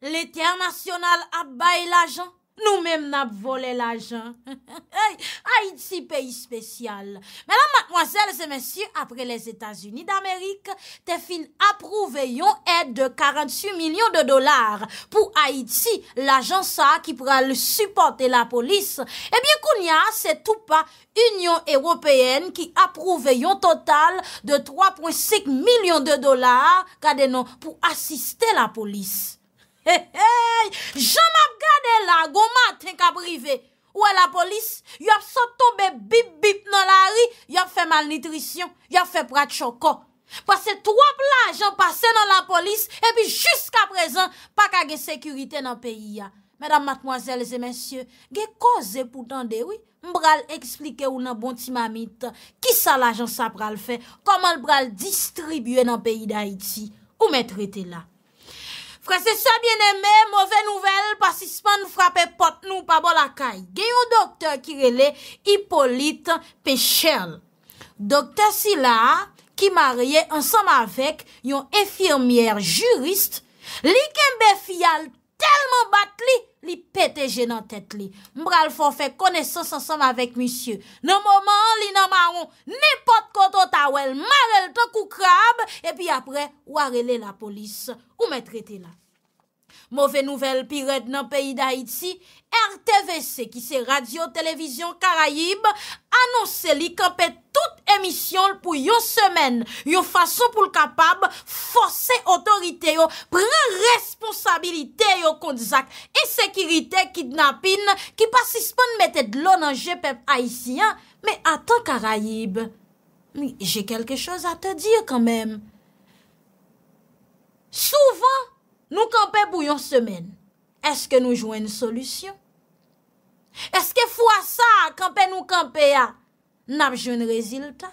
L'Eternationale ap bae l'ajan, nou mem nap vole l'ajan. Haïti, peyi spesyal. Mèlan, mèlèzèl, zè mèsy, apre lèz Etats-Unis d'Amérique, te fin aprouveyon et de 48 milyon de dolar. Pou Haïti, l'ajansa ki pral supporte la polis, ebyen eh koun ya, se tou pa, Union Européenne ki aprouveyon total de 3.6 milyon de dolar kade nan pou asiste la polis. Hey, hey, jam ap gade la, goma tenk ap rive. Ouè la polis, yop sa tombe bip bip nan la ri, yop fe mal nitrisyon, yop fe pratchoko. Pase 3 plajan pase nan la polis, epi jiska prezen, pa kage sekurite nan peyi ya. Mèdam matmoazèles et mèsyè, ge koze poutan dewi, mbral eksplike ou nan bonti mamit. Ki sa l'ajan sa pral fe, koman l'bral distribye nan peyi da iti, ou mè trite la. Kwa se sa byen eme, mwove nouvel, pa sisman frape pot nou pa bol akay. Gen yon doktor ki rele, Hippolyte Pechel. Doktor si la, ki marye ansam avek yon efirmier jurist, li ken be fyal telman bat li. Li peteje nan tete li. Mbral fò fè kone sò sòm avèk misyè. Nan mòman li nan maron. Nè pot koto ta wèl. Mare l tò kou krab. E pi apre, ware le la polis. Ou mè trete la. Mowè nouvel pi rèd nan peyi da iti. RTVC ki se radio-televizyon Karaib anonse li kampè tout emisyon pou yon semen yon fason pou l kapab fosè otorite yo pren responsabilite yo kondzak e sekirite kidnapin ki pasispan metèd lò nan jepèp Aisyen me atan Karaib jè kelke chòz a te dir kanmen Souvan nou kampè pou yon semen Eske nou jwenn solusyon? Eske fwa sa, kampen ou kampen ya, nap jwenn rezilta?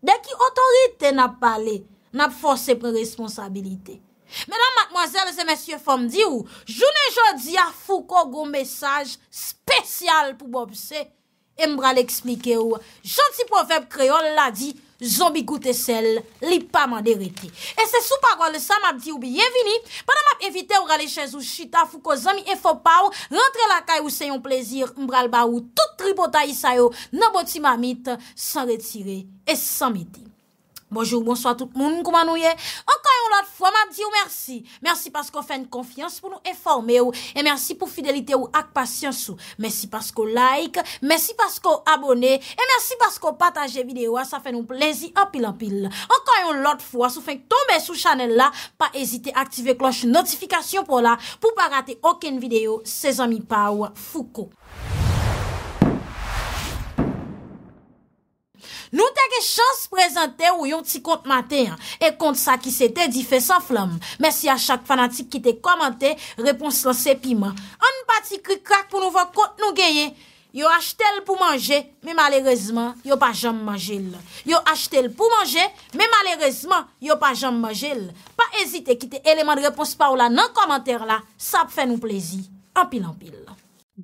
Dè ki otorite nap pale, nap fwose pren responsabilite. Mèdam matmoazèl, zè mèsyè fwom di ou, jwenn e jodi ya fwoko goun mesaj spesyal pou bobsè, e mbra l'eksplike ou. Janti profèb kreol la di, zombi goute sel, li pa man dereti. E se sou parol, sa map di ou biyevini, padan map evite ou rale chèz ou chita, fou ko zami e fopaw, rentre la kay ou se yon plezir, mbral ba ou, tout tribo ta isayo, nan boti mamit, san retire, e san meti. Bonjou, bonsoit tout moun, kouman nou ye? Okan yon lot fwa, ma diyo mersi. Mersi paskou fèn konfians pou nou eforme ou. E mersi pou fidelite ou ak pasyans ou. Mersi paskou like, mersi paskou abone. E mersi paskou pataje videyo a sa fèn ou plezi apil-apil. Okan yon lot fwa, sou fèn tombe sou chanel la, pa ezite aktive kloche notifikasyon pou la, pou pa rate oken videyo se zami pa ou foukou. Nou teke chans prezante ou yon ti kont mater. E kont sa ki se te di fe san flam. Mersi a chak fanatik ki te komante, repons lan se pima. An pati krik krak pou nou vok kont nou geye. Yo achete l pou manje, me malerezman yo pa jam manje l. Yo achete l pou manje, me malerezman yo pa jam manje l. Pa ezite ki te eleman repons pa ou la nan komante la. Sa pfe nou plezi. An pil an pil.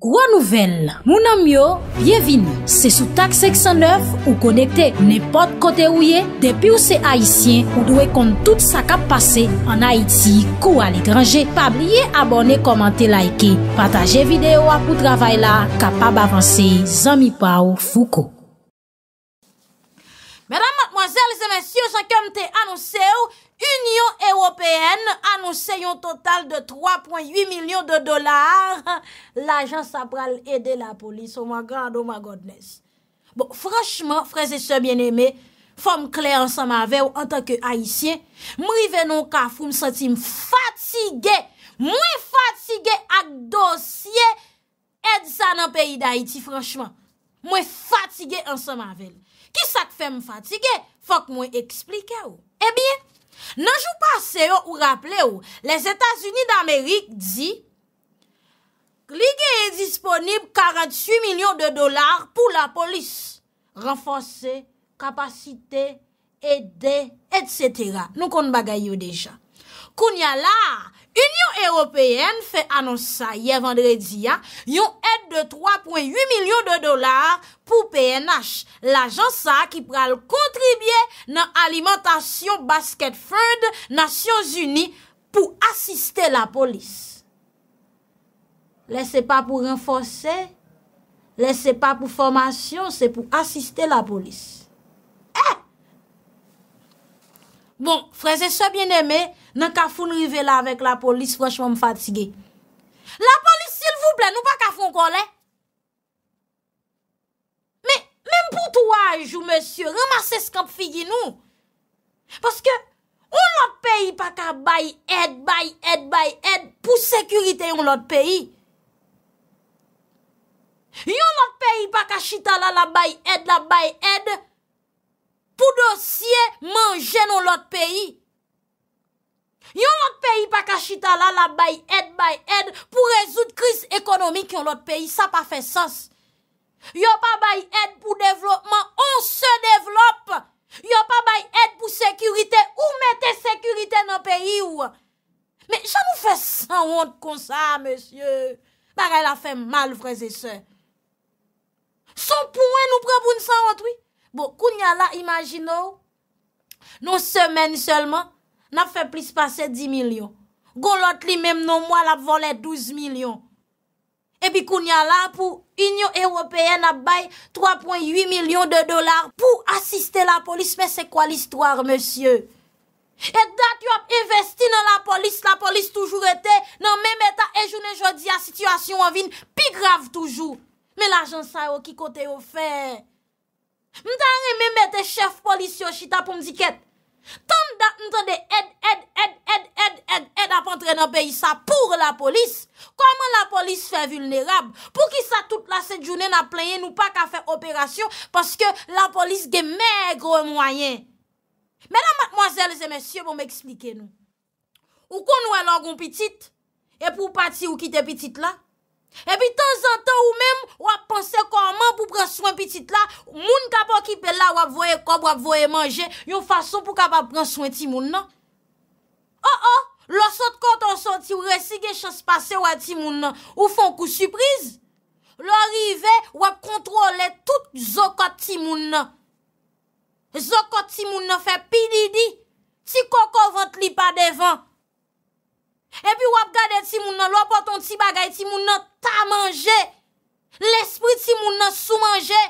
Gwa nouvel, mounan myo, byevini, se sou tak seksyon 9 ou konekte nepot kote ou ye, depi ou se haisyen ou dwe kont tout sa kap pase an Haiti kou al ekranje, pa blye abone komante laike, pataje videyo apou travay la, kapab avanse, zami pa ou fuko. Mèdam matmoazèl, lise mèsyò, jankèm te anonsè ou, Union Européenne annonsè yon total de 3.8 milyon de dolar. L'agent sa pral edè la polis. Oh ma gado, oh ma godness. Bon, franchman, franche se bienemè, fòm klè an sa ma vè ou an tanke Haitien, mou y venon ka fòm sati m fatigè. Mou y fatigè ak dosye ed sa nan peyi d'Haïti, franchman. Mou y fatigè an sa ma vè. Ki sa k fè m fatigè? Fòk mou y eksplike ou. Ebyen, eh Nanjou pase ou, ou rappele ou, les Etats-Unis d'Amérique di, li gen yè disponib 48 milyon de dolar pou la polis. Renfonse, kapasite, ede, etc. Nou kon bagay yo deja. Koun ya la... Union Européenne fè annonsa yè vendredi ya yon et de 3.8 milyon de dolar pou PNH, l'agenca ki pral kontribye nan alimentasyon basket food nasyon zuni pou asiste la polis. Lè se pa pou renforsè, lè se pa pou formasyon, se pou asiste la polis. Eh! Bon, freze, se bien eme, nan ka foun rive la vek la polis, fweshman m fatige. La polis, sil vouple, nou pa ka foun kon le. Men, men mpoutou wajou, monsye, remase skanp figi nou. Paske, yon lot peyi pa ka bayi ed, bayi ed, bayi ed, pou sekurite yon lot peyi. Yon lot peyi pa ka chitala la bayi ed, la bayi ed, la bayi ed. pou dosye manje nou lot peyi. Yon lot peyi pa kachita la, la baye ed, baye ed, pou rezout kriz ekonomik yon lot peyi, sa pa fe sens. Yon pa baye ed pou devlopman, on se devlop. Yon pa baye ed pou sekurite, ou mette sekurite nou peyi ou. Me, sa nou fe san ond kon sa, mesye, pare la fe mal vreze se. Son pouen nou preboun san ond tri. Bon, kou nya la imajinou, nou semeni selman, nan fe plis pase 10 milyon. Gon lot li mem nou mwa la volet 12 milyon. Ebi kou nya la pou, Union Européenne ap baye 3.8 milyon de dolar pou asiste la polis, men se kwa l'histoire, monsye? E dat yo ap investi nan la polis, la polis toujou rete, nan men meta e jounen jodi a sityasyon avin, pi grav toujou. Men la jansay ou ki kote ou fey. Mwen tan reme mette chef polis yo chita pou mdiket. Tan mwen tan de ed, ed, ed, ed, ed, ed, ed ap entre nan peyi sa pou la polis, koman la polis fe vulnerab pou ki sa tout la set jounen a playen nou pa ka fe operasyon paske la polis gen megre mwayen. Mwenan matmoazel zemesye pou mbe eksplike nou. Ou kon nou elan goun pitit e pou pati ou kite pitit la, E pi tan zan tan ou men wap panse koman pou pran swan pitit la, moun kapon kipe la wap voye kob, wap voye manje, yon fason pou kapon pran swan ti moun nan. Oh oh, lò sot kote an soti ou resi gen chans pase wap ti moun nan, ou fon kousupriz, lò rive wap kontrole tout zò kote ti moun nan. Zò kote ti moun nan fe pi didi, ti koko vant li pa devan. Epi wap gade ti moun nan lopoton ti bagay ti moun nan ta manje. L'espri ti moun nan sou manje.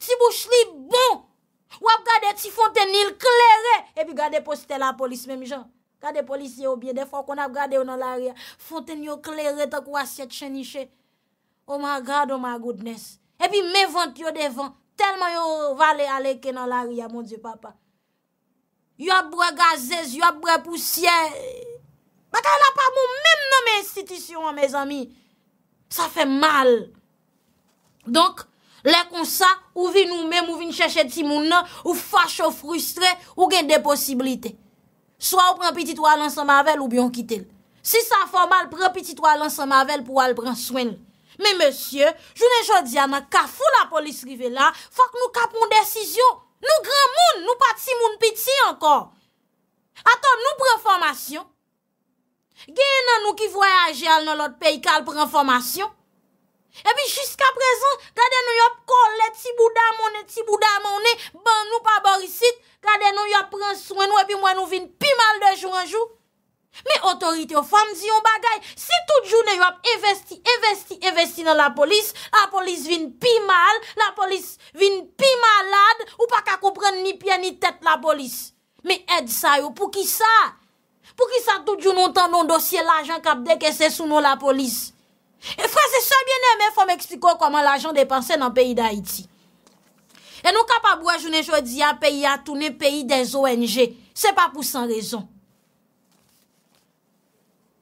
Ti bouchli bon. Wap gade ti fonten il klerè. Epi gade poste la polis memi jan. Gade polis yon obye. Defon kon ap gade yon nan l'aria. Fonten yon klerè tak wasyat cheniche. Oman oh gade oman oh goodness. Epi mevant yon devan. Telman yon vale aleke nan l'aria moun di papa. Yon bre gazes, yon bre poussye. Repetisyon an me zami, sa fe mal. Donk, le kon sa, ou vi nou mem, ou vi nou chachet ti moun nan, ou fache ou frustre, ou gen de posibilite. Soa ou pren piti to alansan mavel ou biyon kite l. Si sa fomal, pren piti to alansan mavel pou al pran swen l. Me monsye, jounen jodi anan, ka fou la polis rive la, fok nou kap moun desisyon. Nou gran moun, nou pati moun piti ankon. Aton nou preformasyon. Gye nan nou ki voyaje al nan lot peyi kal pran formasyon? E bi jiska prezon, gade nou yop kole, ti bouda mone, ti bouda mone, ban nou pa borisit, gade nou yop pran souen nou, e bi mwen nou vin pi mal de jou an jou. Me otorite yo, famzi yon bagay, si tout jou nou yop investi, investi, investi nan la polis, la polis vin pi mal, la polis vin pi malade, ou pa ka koupren ni pie ni tet la polis. Me ed sa yo, pou ki sa a? pou ki sa tout jou nou tan nou dosye l'ajan kap dek e se sou nou la polis. E fran se so bien eme fòm ekspliko koman l'ajan depanse nan peyi d'Haïti. E nou kap ap wajounen jodi a peyi a toune peyi des ONG, se pa pou san rezon.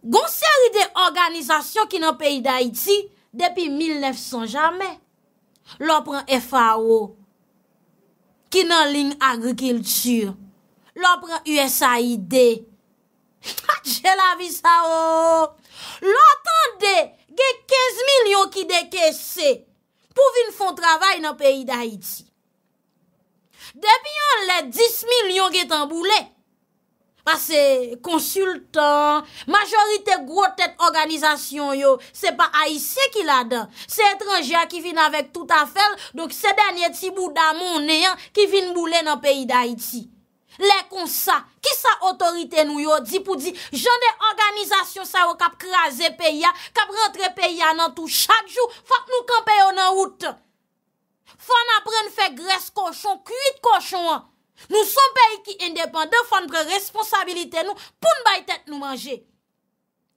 Gon seri de organizasyon ki nan peyi d'Haïti, depi 1900 jamè, lopren FAO, ki nan ling agrikiltur, lopren USAID, Jel avisa o, oh. lotan de ge 15 milyon ki deke se pou vin fon travay nan peyi d'Haïti. Debyon le 10 milyon ge tan boule, a se konsultan, majorite grotet organizasyon yo, se pa Haïti ki la den, se etranjia ki vin avèk tout afèl, dok se denye tibou damon neyan ki vin boule nan peyi d'Haïti. Lè kon sa, ki sa otorite nou yo, di pou di, jan de organizasyon sa yo kap kraze peya, kap rentre peya nan tou chak jou, fak nou kanpeyo nan wout. Fan apren fe gres koshon, kuit koshon an. Nou son peyi ki indepan, defan pre responsabilite nou, pou n'bay tet nou manje.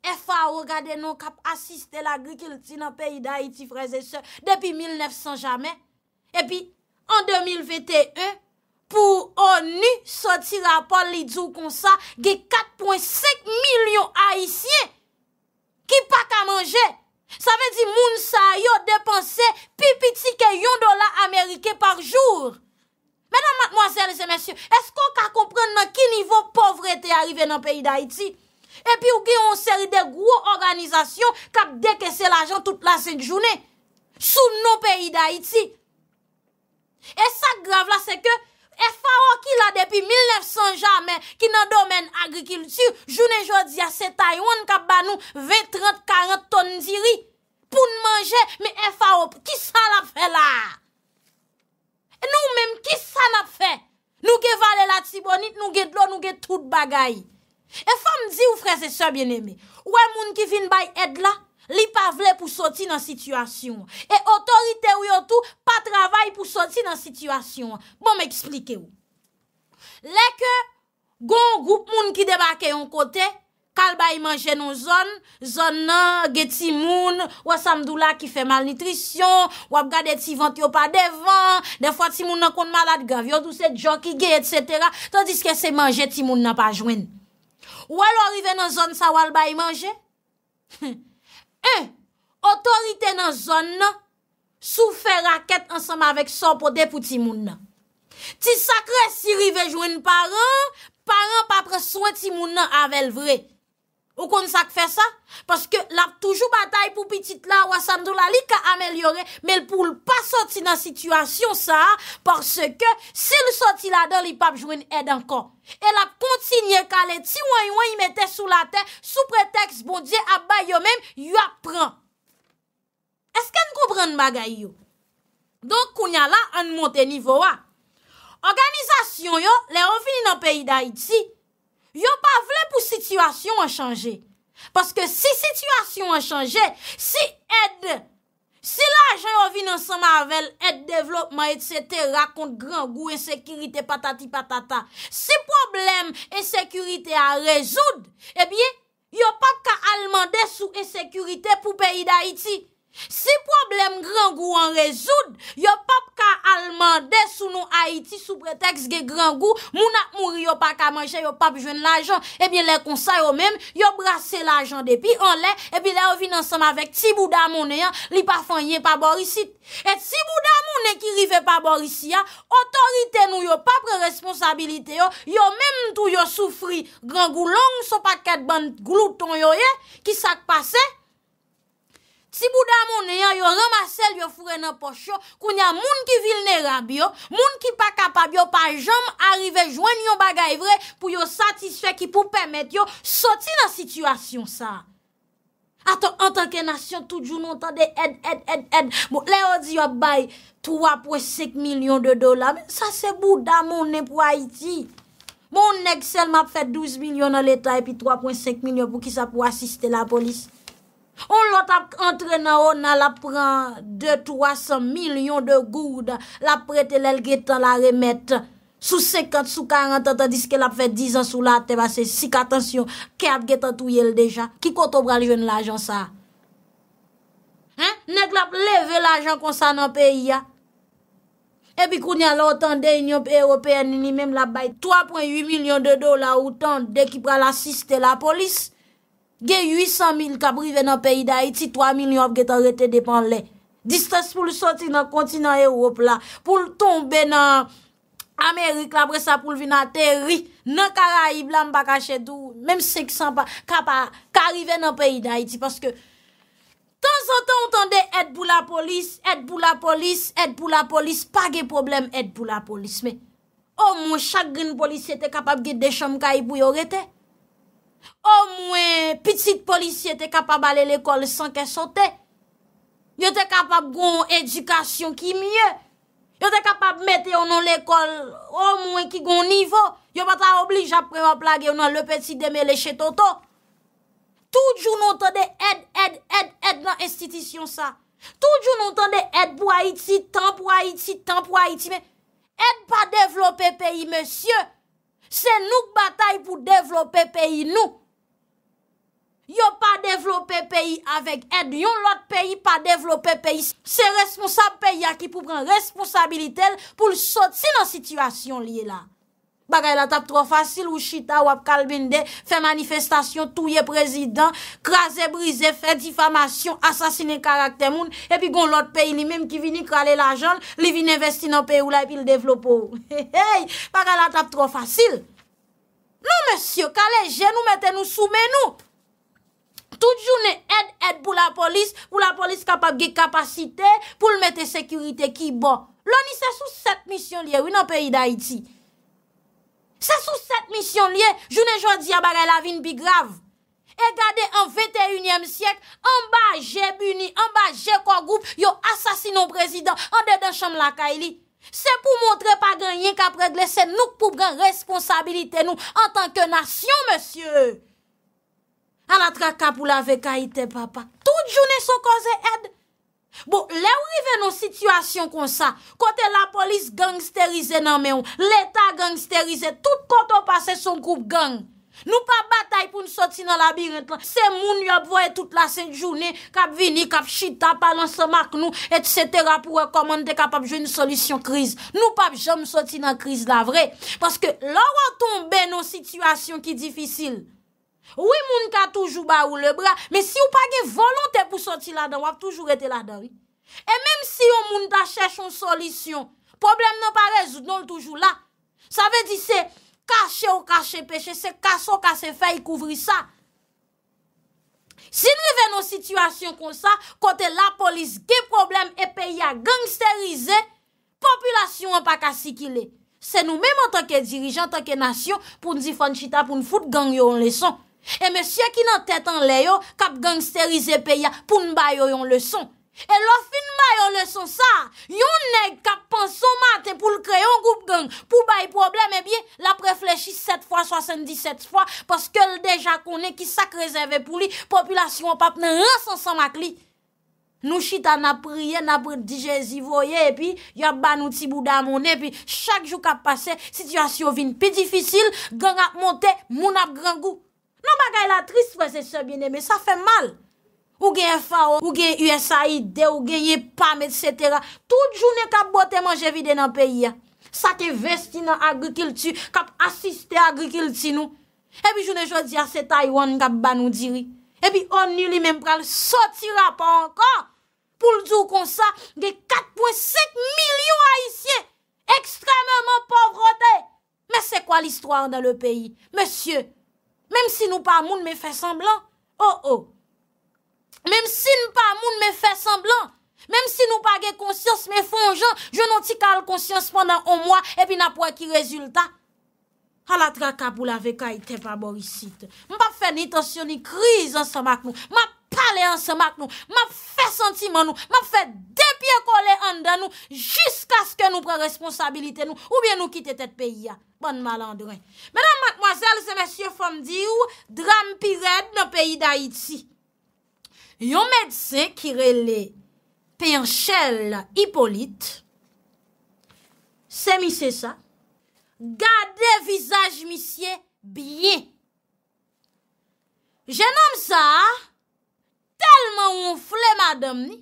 E fa wogade nou kap asiste l'agrikil ti nan peyi da iti freze se, depi 1900 jamen, epi an 2000 vete e, pou O.N.U. soti rapol li djou kon sa, ge 4.5 milyon Haitien, ki pak a manje. Sa ve di moun sa yo depanse, pi piti ke yon do la Amerike par jour. Menan matmoazère se mèsyon, esko ka kompren nan ki nivou povretè arive nan peyi d'Haiti? E pi ou ge yon seri de gwo organizasyon, kap deke se la jan tout la sèk jounè, sou nou peyi d'Haiti. E sa grav la se ke, E F.A.O ki la depi 1900 jamen ki nan domen agrikiltu, jounen jodi a setay, wan kap ban nou 20, 30, 40 ton diri pou nan manje, me F.A.O ki sa la fe la? Nou menm ki sa la fe? Nou ge vale la tibonit, nou ge dlo, nou ge tout bagay. F.A.O mdi ou frese so bieneme, ou e moun ki vin bay ed la? Li pa vle pou soti nan situasyon. E otorite ou yon tou, pa travay pou soti nan situasyon. Bon m'eksplike ou. Lè ke, gon goup moun ki debake yon kote, kal bayi manje nan zon, zon nan, ge ti moun, wap samdou la ki fe mal nitrisyon, wap gade ti vant yo pa devan, defwa ti moun nan kon malat gav, yon douse djon ki ge, etc. Tandis ke se manje, ti moun nan pa jwen. Ou alo arive nan zon sa wal bayi manje? Heh. E, eh, otorite nan zon nan, sou fe raket ansanman vek son po depou ti moun nan. Ti sakre siri vejwen paran, paran pa preswen ti moun nan avel vre. Ou kon sa k fe sa? Paske la pou toujou batay pou pitit la, ou asandou la li ka amelyore, me l pou l pa soti nan situasyon sa, parce ke se l soti la do, li pa pou jwen edan kon. E la kontinye ka le ti wan yon yi mette sou la ten, sou pretext bon diye abay yo men, yu apren. Esken koubren magay yo? Donk kounya la an monte nivoua. Organizasyon yo le an fini nan peyi da iti, Yon pa vle pou situasyon an chanje. Paske si situasyon an chanje, si ed, si la jan yon vi nan san mavel, ed, devlop, ma, et, sete, rakon, gran, gou, ensekirite, patati, patata. Si problem ensekirite an rezoud, ebye, yon pa ka almande sou ensekirite pou peyi da iti. Si problem grangou an rezoud, yo pap ka alman de sou nou Haiti sou preteks ge grangou, moun ap mouri yo pa ka manje yo pap jwen lajan, ebyen eh le konsay yo menm yo brase lajan depi an le, ebyen eh le ovinansam avek tibou da mounen li pa fanyen pa borisit. Et tibou da mounen ki rive pa borisit ya, otorite nou yo pap responsabilite yo, yo menm tou yo soufri grangou lan, ou so pa ket ban glouton yo ye, ki sak pase? Ti bouda mounen yon, yon ramasel yon fure nan pochon, koun yon moun ki vilne rabi yon, moun ki pa kapab yon pa jom arrive jwen yon bagay vre, pou yon satiswe ki pou pemet yon soti nan situasyon sa. Aton, an tanke nasyon, tout joun ontande, ed, ed, ed, ed, bon, le odi yon bay 3.5 milyon de dola, sa se bouda mounen pou Haiti. Bon, nek sel map fet 12 milyon nan letan, epi 3.5 milyon pou ki sa pou asiste la polis. On lot ap entre nan ou nan la pran 2-300 milyon de gouda la prete lèl ge tan la remet. Sou 50, sou 40, tan diske la fè 10 an sou la te basè. Sik, atensyon, kè ap ge tan touyèl deja. Ki koto bral jen l'ajan sa? Nèk la pleve l'ajan kon sa nan peyi ya. Ebi kou nyan la otan deynyop européen ni mèm la bay 3.8 milyon de do la otan dey ki pran la siste la polis. Ge 800 mil kaprive nan peyi da iti, 3 mil yon ap geto rete depan le. Distance pou lusoti nan konti nan Europe la. Pou lton be nan Amerik la, bre sa pou lvin nan teri. Nan kara i blan baka chedou. Mem 500 pa kapar karive nan peyi da iti. Paske tan san tan utande et pou la polis, et pou la polis, et pou la polis. Pa ge problem et pou la polis. Me, o oh moun chak green polis ete kapap gete decham ka i pou yo rete. O mwen, pitit polisye te kapab ale l'ekol san ke sote. Yo te kapab goun edukasyon ki mye. Yo te kapab mette yon an l'ekol o mwen ki goun nivou. Yo pata oblige apreman plage yon an le peti demele che toto. Toujou nou tande ed, ed, ed, ed nan estitisyon sa. Toujou nou tande ed pou Haiti, tan pou Haiti, tan pou Haiti. Men, ed pa devlope peyi, monsye. Se nouk batay pou devlopè peyi nouk. Yo pa devlopè peyi avèk edyon, lot peyi pa devlopè peyi. Se responsab peyi a ki pou pran responsabilitel pou l'sot si nan situasyon liye la. Bagay la tap tro fasil, ou chita wap kalbinde, fe manifestasyon, touye prezident, krasè, brise, fe difamasyon, asasine karakter moun, epi gon lot peyi li mèm ki vini kralè la joun, li vini investi nan peyi ou la epi l'devlopo. Hey, hey, bagay la tap tro fasil. Non, monsye, kalè jè, nou metè nou soumè nou. Tout jounè, ed, ed pou la polis, pou la polis kapap ge kapasite, pou l'metè sekurite ki bon. Lo ni se sou set misyon liye, wè nan peyi da iti. Se sou set misyon liye, jounen jwa diya bagay la vin bi grav. E gade an 21e siyek, an ba jè buni, an ba jè kwa goup yo asasino prezident an dedan chanm laka ili. Se pou montre pa gen yen ka pregle, se nouk pou gen responsabilite nou an tanke nasyon, monsye. An atrak ka pou la veka ite papa. Tout jounen sou koze edd. Bo, lè ou rive nou situasyon kon sa, kote la polis gangsterize nan men ou, l'Etat gangsterize, tout kote ou pase son koup gang, nou pa batay pou nou soti nan labirent la, se moun yop voye tout la se jounen, kap vini, kap chita, palan se mak nou, et cetera, pou rekomande kap ap jwen nou solisyon kriz, nou pa jom soti nan kriz la, vre, paske lè ou a tombe nou situasyon ki difisil, Ouye moun ka toujou ba ou le bra Me si ou pa ge volante pou soti la dan Wap toujou rete la dan E menm si ou moun ta chèchon solisyon Problem nan pa rezout Non toujou la Sa ve di se kache ou kache peche Se kache ou kache fey kouvri sa Si nou reven nou situasyon kon sa Kote la polis ge problem E pe ya gangsterize Populasyon an pa kasi ki le Se nou menm an tanke dirijan Tanke nasyon Poun di foun chita pou nfout gang yo an leson E mesye ki nan tetan le yo, kap gangsterize pe ya pou n bayo yon leson. E lo fin bayo yon leson sa, yon neg kap panso mate pou l kreyon goup gang. Pou bayi probleme biye, la prefleshi set fwa, sasen di set fwa, paske l deja konen ki sak rezerve pou li, populasyon pa pnen rason san mak li. Nou chita nap rye, nap rite dije zivoye, epi, yon ban nou tibou damone, epi, chak jou kap pase, sityasyon vin pi difisil, gang ap monte, moun ap grangou. Nan bagay la trist prese se bieneme, sa fe mal. Ou ge F.A.O., ou ge USAID, ou ge YEPAM, etc. Tout jounen kap bote manje vide nan peyi ya. Sa ke vesti nan agrikilti, kap asiste agrikilti nou. Ebi jounen jounen ya se Taiwan kap banou diri. Ebi on nye li menm pral, sotira pa anka. Poul djou kon sa, ge 4.7 milyon haisyen. Ekstremement povro de. Men se kwa l'histoire nan le peyi? Men sye? Mèm si nou pa moun mè fè semblant, oh oh, mèm si nou pa moun mè fè semblant, mèm si nou pa gè konsyans mè fonjan, jounon ti kal konsyans mèndan on mwa, epi na pou wè e ki rezultat, halat raka pou la veka ite pa borisite. Mpap fè ni tansyon ni kriz an sa mak moun. Mpap fè ni tansyon ni kriz an sa mak moun. pale ansa mak nou, ma fe sentiman nou, ma fe depye kole anda nou, jiska sken nou pre responsabilite nou, oubyen nou kite tet peyi ya, bon malandren. Menam matmoazel, se mesye fom di ou, dram pired nou peyi da iti. Yon medse kirele, penchel hipolit, se misye sa, gade visaj misye, biye. Je nanm sa a, telman ou flè madame ni,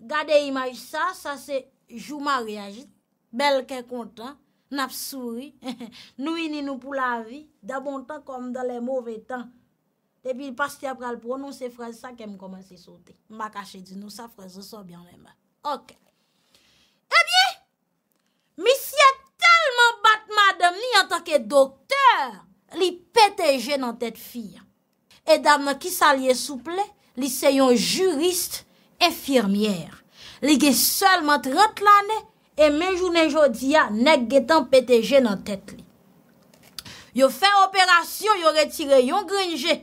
gade imay sa, sa se jou maryajit, bel ke kontan, nap souri, nou ininou pou la vi, da bon tan kom da le mouve tan, epi pas te apra l pronon, se frez sa kem komanse sote, makache di nou sa frez, sobyan mèman. Ok. Ebyen, eh misye telman bat madame ni, an tanke doktèr, li pète jè nan tèt fiyan, edame ki salye souple, Li se yon jurist, enfirmiyèr. Li ge selman tret lanè, e menjou nenjou diya, nek ge tan peteje nan tèt li. Yo fè operasyon, yo retire yon gringe,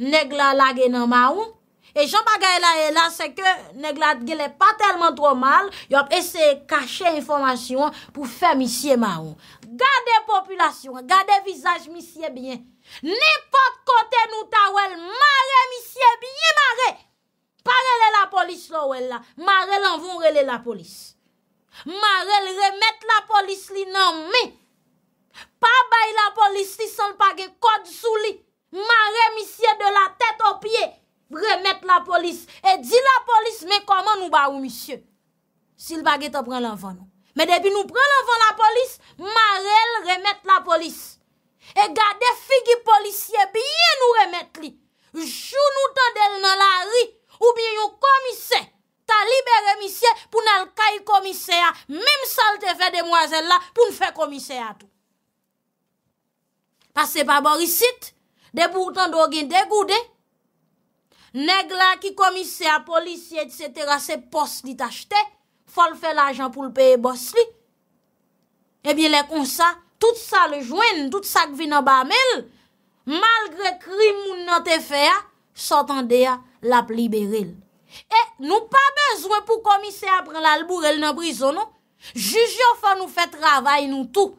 neg la la gen nan ma ou, e jamba ga e la e la, se ke neg la ge le pa telman tro mal, yo ap ese kache informasyon, pou fè misye ma ou. Gade popylasyon, gade vizaj misye byen, nipote, Mare l anvon rele la polis Mare l remet la polis li nan me Pa bay la polis li san l page kod sou li Mare misye de la tet opye Remet la polis E di la polis me koman nou ba ou misye Sil baget an pren l anvon Me debi nou pren l anvon la polis Mare l remet la polis E gade figi polisye biye nou remet li Jou nou tendel nan la ri Ou biye yon komise ta libere misye pou nan l'kay komise ya, mim sal te fe demwazel la pou n'fe komise ya tou. Pase pa borisit, de pou tan do gen degou de, neg la ki komise ya, polisye et se terase pos li t'achete, fol fe l'ajan pou l'peye bos li, e bie le konsa, eh tout sa le jwen, tout sa kvinan ba mel, malgre krim moun nan te fe ya, ah, sa tan de ya ah, lap libere l. E nou pa bezwen pou komise apren lalbou, el nan brisonon, jujyon fa nou fe travay nou tou.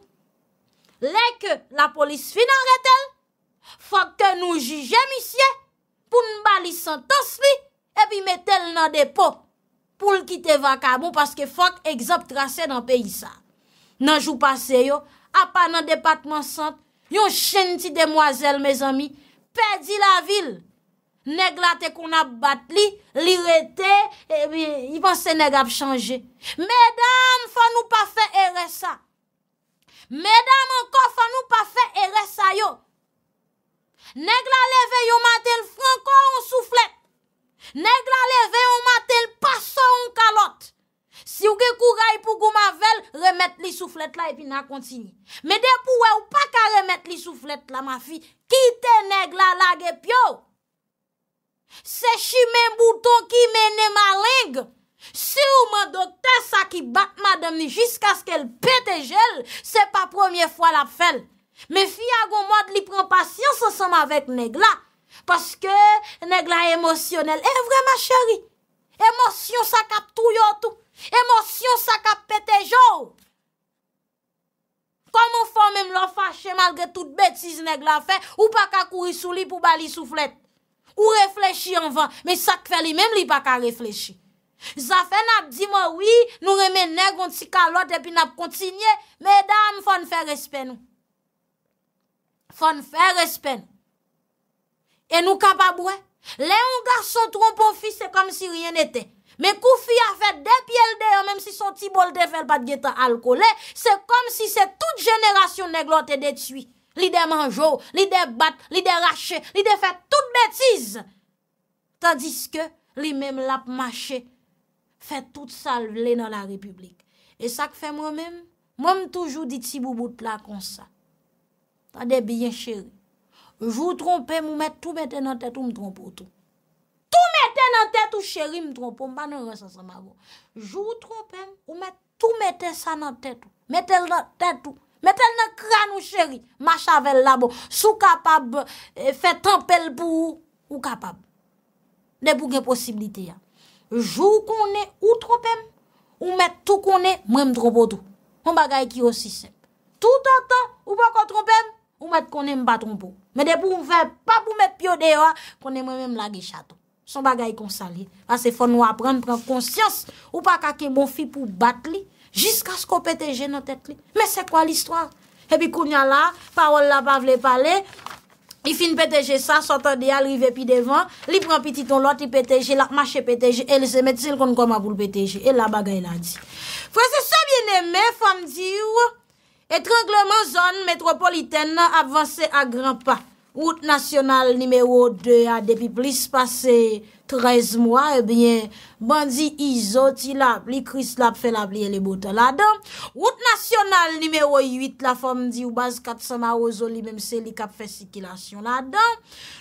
Lè ke la polis finan re tel, fak ke nou jujye misye pou n balisan tos mi, epi metel nan depo pou l kite vaka bon, paske fak egzop trase nan peyisa. Nan jou pase yo, apan nan departement sant, yon chen ti demwazel, mez ami, pedi la vil. Negla te kon ap bat li, li rete, e bi yvan sè neg ap chanje. Medan fò nou pa fè ere sa. Medan anko fò nou pa fè ere sa yo. Negla leve yon matel fran kon souflet. Negla leve yon matel pason kalot. Si ou ge kou ray pou gou ma vel, remet li souflet la epi nan kontini. Meden pou we ou pa ka remet li souflet la ma fi, kite negla la gep yo. Se chi men bouton ki men neman ling, se ou men dokte sa ki bat madem ni jiska sk el pete jel, se pa premier fwa la fel. Men fi agon mwad li pren pasyon se som avek neg la, paske neg la emosyonel. E vreman cheri, emosyon sa kap tou yotou, emosyon sa kap pete jow. Koman fwa men mlo fache malgre tout betis neg la fe, ou pa ka kouri sou li pou bali sou flet. Ou reflechi anvan, me sak fe li mem li pa ka reflechi. Zafen ap di man wii, nou reme negon ti kalote, epi nap kontinye, medam fon fe respen nou. Fon fe respen. E nou kapabwe, le yon gar son tron pon fi, se kom si ryen ete. Me kou fi afe depi el deyo, menm si son ti bolte fel pat gete alkole, eh, se kom si se tout jeneration neglote deti sui. Li de manjou, li de bat, li de raché, li de fè tout bètiz. Tadiske, li mèm lap mâché fè tout salvé nan la republik. E sa k fè mò mèm, mò mèm toujou dit si boubou t'pla kon sa. Tade byen chéri. Jou trompè mou mèt tout mètè nan tètou m'trompo tout. Tout mètè nan tètou chéri m'trompo, mpa nan rè sa sa ma vò. Jou trompè mou mèt tout mètè sa nan tètou, mètè nan tètou. Metel nan kran ou cheri, ma chavelle la bo, sou kapab, eh, fe tempel pou ou, ou kapab. De pou gen posibilite ya. Jou konen ou trompem, ou met tou konen, mwen mdrombodo. Mwen bagay ki osi sep. Tout an tan, ou bako trompem, ou met konen mbatronpo. Men de pou mwen fe, pa pou met pyo dewa, konen mwen mwen mlagishato. Son bagay konsali. Ase fon nou apren, pren konsyans, ou pa kake mwen bon fi pou batli. Jiska sko peteje nan tet li. Men se kwa l'histoire? Epi kounya la, parol la pa vle pale. I fin peteje sa, sotan de alrive pi devan. Li pran pi titon lot, i peteje la. Mache peteje, el se met sil kon kon ma pou l'peteje. E la bagay la di. Fwese sa bieneme, fwam di ou. Et rangleman zon metropolitene, avanse a gran pa. Wout nasyonal nimeyo de ade, epi plis pase... trez mwa, ebyen, eh bandi izoti la, li kris la ap fè la pliye le botan la dan. Wout nasyonal nimeyo ywit la fòm di oubaz katsan a ozo li mèm se li kap fè sikilasyon la dan.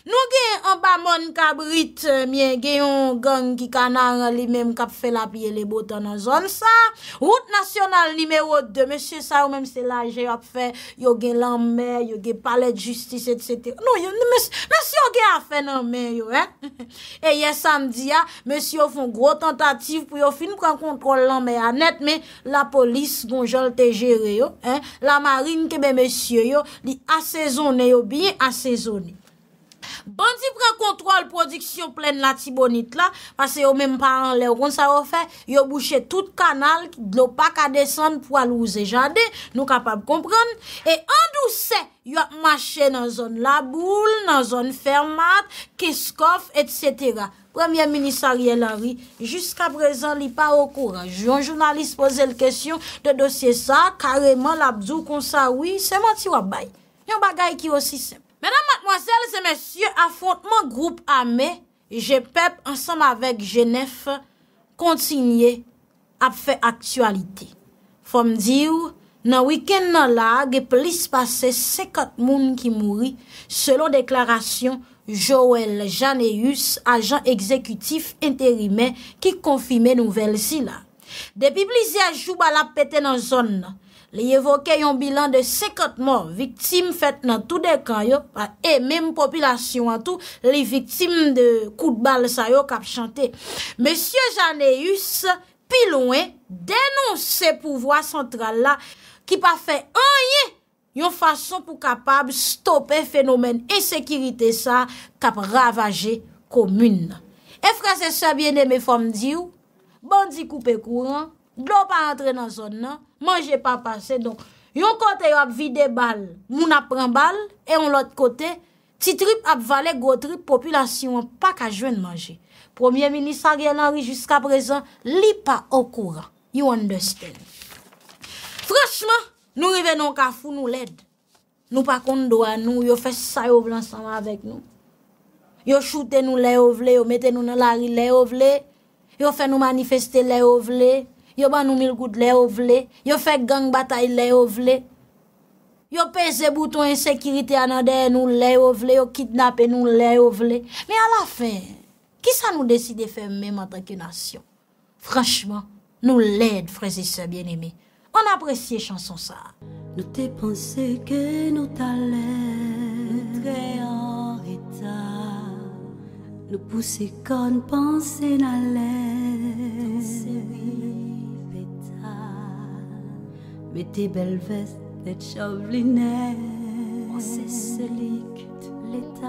Nou gen, an pa moun kabrit mwen eh gen yon gang ki kanan li mèm kap fè la pliye le botan an zon sa. Wout nasyonal nimeyo de, mèsyè sa ou mèm se la jè ap fè, yo gen lan mè, yo gen palèd justice, etc. Nou, yo, non, mèsyè yo gen ap fè nan mè yo, eh. Eh, yes, samdi ya, monsi yo fon gro tentative pou yo fin pran kontrol lan me anet, me la polis gonjol te jere yo, la marin kebe monsi yo, li asezone yo, bi asezone. Banti pran kontrol produksyon plen la tibonit la, pase yo menm pran lè roun sa wò fè, yo bouchè tout kanal, lopak a desan pou alouze jade, nou kapab kompran, e andou se, yo mâche nan zon la boule, nan zon fermat, ke skof, et sètera. Premye minisaryen la ri, Juska prezan li pa wakouran, Joun jounalist pose l kesyon, De dosye sa, Kareman la bzou konsa, Oui, seman ti wabay, Yon bagay ki wosi semp. Menan matmwasele se mesye, Afontman groupe ame, Je pep ansan avèk jenef, Kontinye ap fè aktualite. Fòm diw, Nan wiken nan la, Ge plis pase sekat moun ki mouri, Selon deklarasyon, Joël Janéus, ajan exekutif interimen ki konfime nouvel si la. Depi blize a jou bala pete nan zon nan, li evoke yon bilan de sekot mor, viktim fet nan tout de kan yo, e menm populasyon an tou, li viktim de kout bal sa yo kap chante. Monsie Janéus, pilouen, denons se pouvoi central la, ki pa fe anye! yon fason pou kapab stopè fenomen e sekiritè sa kap ravajè komoun nan. E frasè sa bienèmè fòm diou, bandi koupe kouran, glopan antre nan son nan, manje pa pase. Yon kote yo ap vide bal, moun ap pran bal, e yon lot kote, titrip ap vale gotrip, populasyon pa ka jwen manje. Premier Ministre Ariel Henry jusqu'a prezant li pa okouran. You understand. Fransman, Nou ive nou kafou, nou led. Nou pa kondo an nou, yo fe sa yo blansama avèk nou. Yo choute nou le ovle, yo mette nou nan lari le ovle. Yo fe nou manifeste le ovle. Yo ban nou milgout le ovle. Yo fe gang batay le ovle. Yo pese bouton ensekirite anadeye nou le ovle. Yo kitnape nou le ovle. Me al la fin, ki sa nou deside fe mèm anta ki nasyon? Franchman, nou led frezise bien eme. On apprécie chanson ça. Nous t'es pensé que nous t'allais très en état Nous poussé comme pensé n'allais. Mais tes belles vestes, tes chauvelinettes. On sait l'état.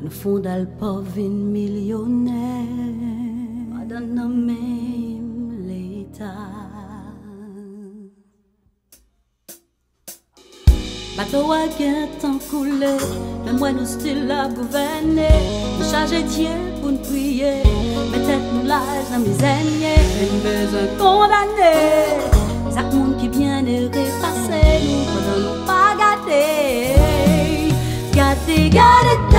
Nous fondal d'alpauvre une millionnaire. Pas dans l'état. Bateau à guet en mais moi nous style à gouverner. Le chargé Dieu pour nous prier, mais que nous l'âge dans mes aînés. Une besoin condamné, Zach monde qui bien est repassé, nous ne faisons pas gâter. Gâter, gâter,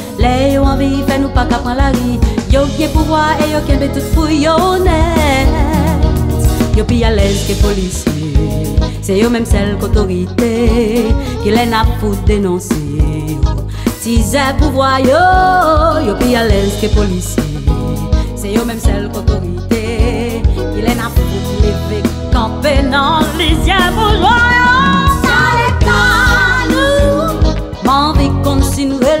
Le yo anvi fè nou pa kap an la ri Yo ki pou vwa e yo ke lbe tout pou yo nè Yo pi alez ke polise Se yo mèm sel kotorite Ki lè na pou denonse Si zè pou vwa yo Yo pi alez ke polise Se yo mèm sel kotorite Ki lè na pou leve Kampè nan lise pou zwa yo Sa le pa nou Mè anvi kont sinou e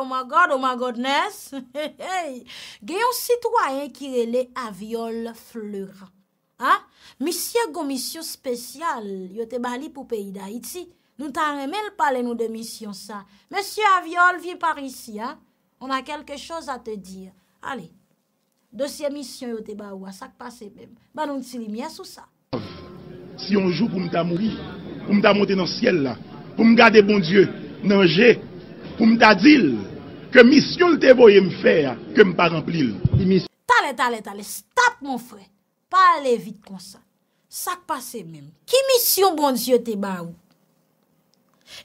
Oh my God, oh my Godness Gye yon sitwoyen ki rele aviol fleur Misye gwo misyo spesyal Yo te bali pou peyi da iti Nou tan remel pale nou de misyon sa Mesye aviol vi par isi On a kelke chos a te dir Ali Dosye misyon yo te ba oua Sak pase bem Ba nou ti li miye sou sa Si yon jou pou mta moui Pou mta monte nan siel la Pou mga de bon dieu Nan je Si yon jou pou mta moui pou m ta dil ke misyon te voye m fèr ke m pa remplil. Tale tale tale, stop mon frè, pa ale vit kon sa. Sak pase mèm. Ki misyon bon diyo te ba ou?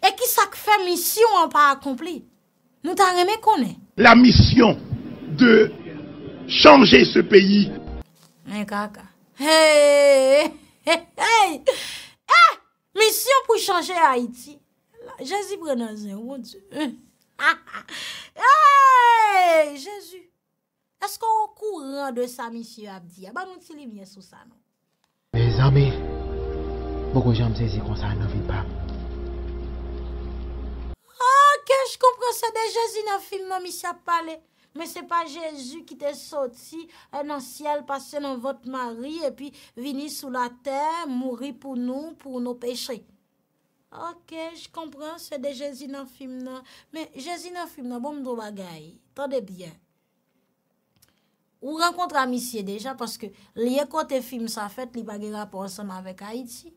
E ki sak fè misyon an pa akompli? Mou ta remè konè? La misyon de chanje se peyi. Mè kaka. Hey! Eh, misyon pou chanje Haiti. Jezi prena zin, moun diyo. Ha ha ha. Hey, Jezi. Esko wakou ran de sa, misi wap diya? Ba moun ti li vye sou sa nou? Me zami, moukou janm Jezi konsa nan vide pa. Ha, kej koupran se de ah, Jezi nan film nan misi wap pale. Men se pa Jezi ki te soti, nan siel, pase nan vot mari, e pi vini sou la ten, mouri pou nou, pou nou pechei. Ok, j kompren, se de jèzi nan film nan. Men, jèzi nan film nan, bon mdou bagay, tande bien. Ou renkontre amisye deja, paske liye kote film sa fèt, li bagay rapor ansan avèk Haiti.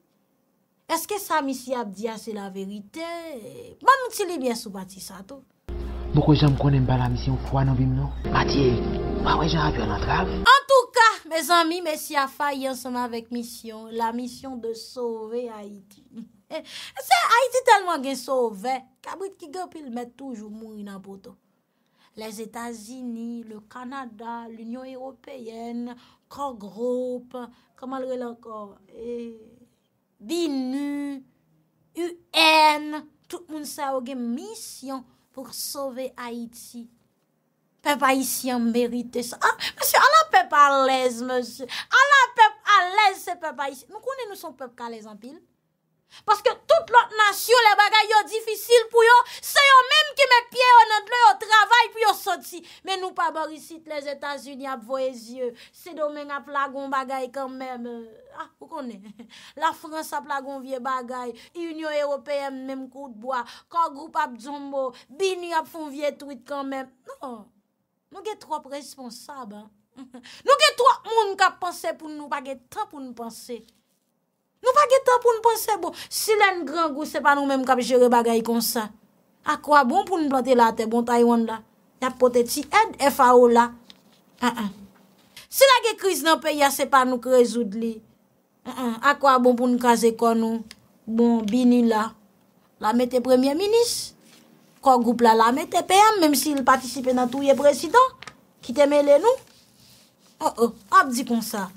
Eske sa amisye ap diya ah, se la verite? Ba bon, mouti li liye sou bati sa tou? Boko jèm konen pa la misyon fwa nan film nan. Matye, ba wè jèm ap yon antraf? Mes ami, mes si a fay yon seman vek misyon, la misyon de sove Haiti. Se, Haiti telman gen sove, kabwit ki gopil met toujou moun yon apoto. Les Etats-Unis, le Kanada, l'Union Européenne, Kogroupe, kamal wè lankor, Binu, UN, tout moun sa ou gen misyon pou sove Haiti. Pe pa isi an merite sa. Ah, monsi, ala pe pa alèz, monsi. Ala pe pa alèz se pe pa isi. Mou konen nou son pe pa kalèz an pil? Paske tout lot nasyon, le bagay yo difisil pou yo, se yo mèm ki mè pye yo nèdlo yo travay pou yo sot si. Mè nou pa borisit les Etats-Unis ap voye zye. Se domè nga plagon bagay kan mèm. Ah, mou konen. La Frans a plagon vie bagay. Union Européen mèm koutboa. Kogroup ap djombo. Bini ap fon vie twit kan mèm. Non, non. Nou ge tròp responsab, nou ge tròp moun kap panse pou nou pa ge tròp pou nou panse, nou pa ge tròp pou nou panse, silen grangou se pa nou menm kap jere bagay konsa, akwa bon pou nou plante la te bon Taywanda, yap pote ti ed FAO la, ah, ah. si la ge kriz nan peya se pa nou k rezoud li, akwa bon pou nou kaze konon, bon bini la, la mette premier minis, Kwa goup la la, me te peyam, mem si il patisipe nan touye presidant, ki te mele nou. O, oh, o, oh, ap di kon sa.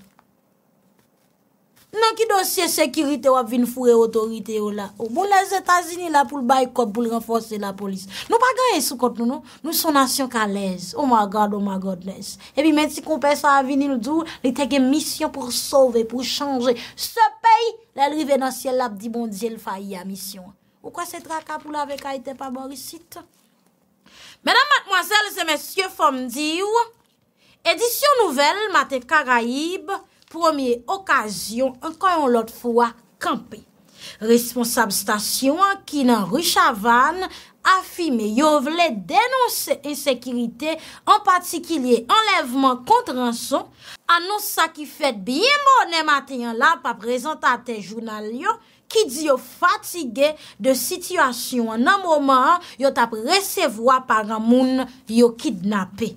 Nan ki dosye sekirite wap vin fure otorite yo la, ou oh, moun les Etasini la pou l'baykot, pou l'renfonse la polis. Nou pa ganyen sou kont nou nou, nou son nasyon ka lez, omagad, omagad lez. E bi men ti kon pey sa avini nou djou, li teke misyon pou sove, pou chanje. Se pey, la livenansye lap di mondye l faye a misyon. Ou kwa se dra ka pou lave ka ite pa morisite? Mèdam matmoazèl, zè mèsyè fòm diw, edisyon nouvel, matè karaib, promye okasyon, anka yon lot fwa, kampe. Responsab stasyon, ki nan rishavan, afime yo vle denonse ensekiritè, an patikilye enlevman kontran son, anons sa ki fèt biye mounè matè yon la, pa prezantate jounalyon, ki di yo fatige de sityasyon nan mouman yo tap resevoa paran moun yo kidnapen.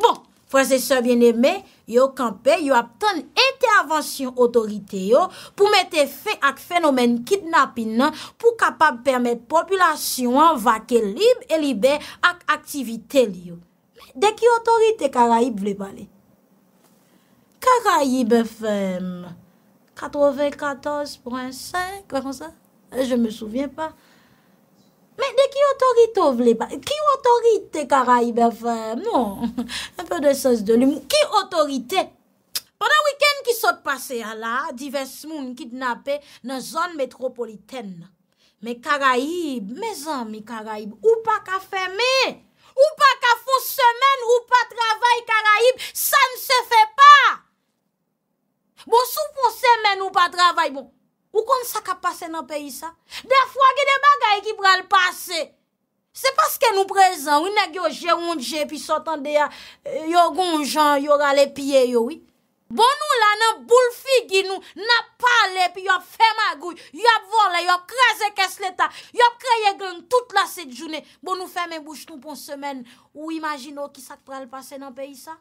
Bon, fwese se bieneme, yo kampe, yo aptan ente avansyon otorite yo pou mette fe ak fenomen kidnapin nan pou kapab permet populasyon vake libe e libe ak aktivite liyo. Dek yo otorite karaib vle bale. Karaib fweme. 94.5, je me souvien pa. Men de ki otorite ou vle pa? Ki otorite Karaib e fè? Non. Un peu de sens de l'humour. Ki otorite? Pendant week-end ki sot pase ya la, divers moun kidnape nan zon metropolitène. Men Karaib, mezan men Karaib, ou pa ka fèmè, ou pa ka fò semen, ou pa travè Karaib, sa n se fè pa! Bon sou pon semen ou pa travay bon, ou kon sak ap pase nan peyi sa? De fwa ge de bagay ki pral pase. Se paske nou prezan, ou ne ge yo je, on je, pi sotan de ya, yo gon jan, yo rale piye yo, oui. Bon nou la nan boule fi ki nou, nan pale, pi yo fe magou, yo vola, yo kreze kes leta, yo kreye glen tout la set jounen, bon nou fe men bouche tou pon semen, ou imagino ki sak pral pase nan peyi sa?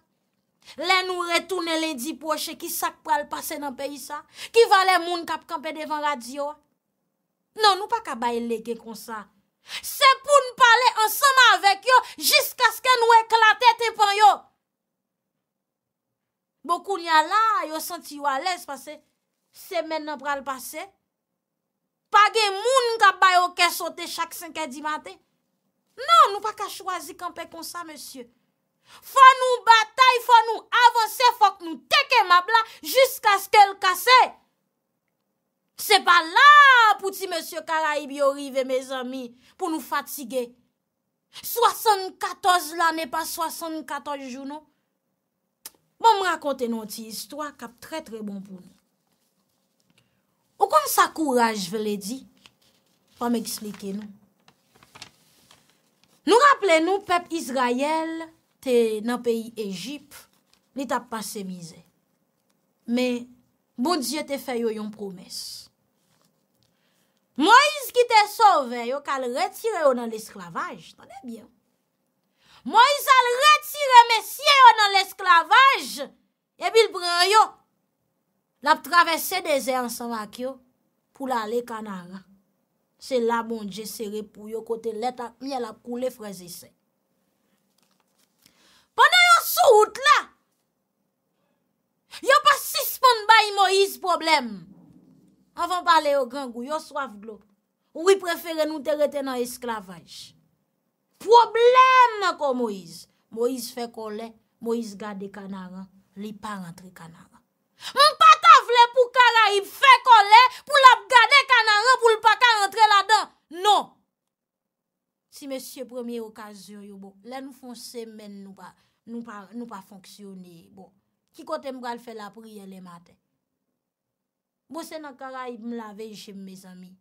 Lè nou retounen lè di poche ki sak pral pase nan peyi sa, ki valè moun kap kampè devan rady yo. Nan nou pa ka bay lè gen konsa. Se pou nou pale ansama avèk yo, jisk aske nou eklatè te pan yo. Boku nyan la, yo senti yo alè se pase, semen nan pral pase. Page moun kap bay yo ke sote chak 5è di matè. Nan nou pa ka chwazi kampè konsa, monsye. Fwa nou batay, fwa nou avanse, fwa nou teke map la, Jusk aske l kase. Se pa la, pouti monsye Karaib yo rive, me zami, Pou nou fatige. 74 la, ne pa 74 jou nou. Bon m rakonte nou ti istwa, kap tre tre bon pou nou. O kon sa kouraj, vele di, Fwa m ekslike nou. Nou rappele nou pep Izrayel, te nan peyi Ejip, ni tap pa se mize. Me, bon diye te fè yo yon promes. Moiz ki te sove, yo kal retire yo nan l'esklavaj, tanè byan. Moiz al retire mesye yo nan l'esklavaj, e bil bray yo, lap travesse dezen san ak yo, pou la le kanara. Se la bon diye se repou yo, kote leta miye la pou le fraze se. Mwenè yon sou hout la. Yo pa sispan bayi Moïse problem. Avan pale yo grangou, yo swaf glot. Ou yi preferen nou te reten nan esklavaj. Problem nan kon Moïse. Moïse fe kole, Moïse gade kanaran, li pa rentre kanaran. Mwen pa ta vle pou kara yi fe kole, pou la gade kanaran, pou li pa ka rentre la dan. Non. Si mèsyè premier okasyon yon bo, lè nou fon semen nou pa. Nou pa, nou pa fonksyoni, bon. Ki kote m bral fe la priye le maten? Bo se nan karaib m la vey jem me zami.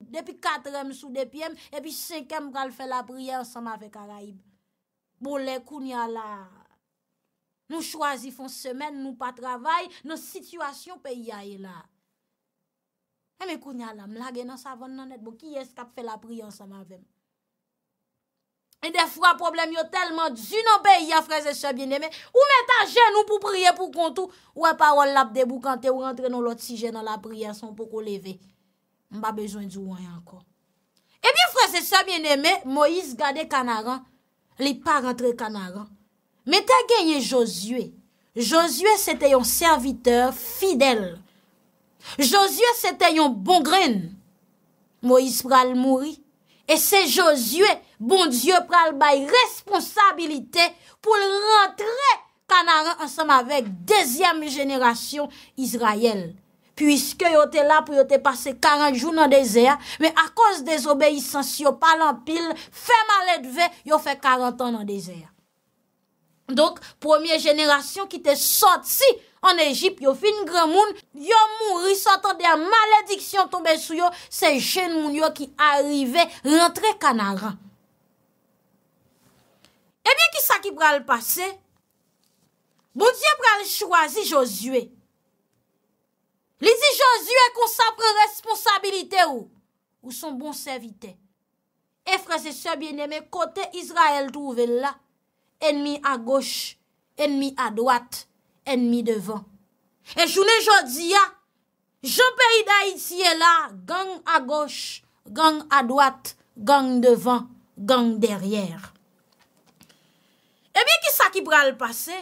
Depi katrem sou depi em, epi sekem m bral fe la priye ansanm ave karaib. Bo le kounya la. Nou chwazi fon semen, nou pa travay, nou situasyon pe yae la. E me kounya la, m lage nan savon nan et, bo ki eskap fe la priye ansanm avem. E defwa problem yo telman du nan beya, freze se bieneme, ou meta jen ou pou priye pou kontou, ou e pa ou lap debou kante, ou rentre nou lot si jen nan la priye, son pou kouleve. Mba bejwen di woy anko. E bi freze se bieneme, Moïse gade kanaran, li pa rentre kanaran. Meta genye Josué. Josué sete yon serviteur fidel. Josué sete yon bongren. Moïse pral mouri. E se Josué fè, Bon Diyo pral bay responsabilite pou rentre kanaran ansanm avek dezyem jenerasyon Izrayel. Puiske yo te la pou yo te pase 40 joun nan dezyen, me akos dezobe yisansi yo palan pil, fe malet ve, yo fe 40 an nan dezyen. Donk, pwemye jenerasyon ki te sotsi an Ejip, yo fin gremoun, yo mouri sotan de a malediksyon tobe sou yo, se jen moun yo ki arive rentre kanaran. Ebyen eh ki sa ki pral pase? Bon diye pral chwa zi Josue. Li zi Josue konsapre responsabilite ou? Ou son bon servite. E eh, freze se bieneme kote Izrael trouve la. Enmi a goch, enmi a dwat, enmi devan. E eh, jounen Josia, joun ah, peyi da iti e la, gang a goch, gang a dwat, gang devan, gang deryere. Ebyen eh ki sa ki pran l'pase?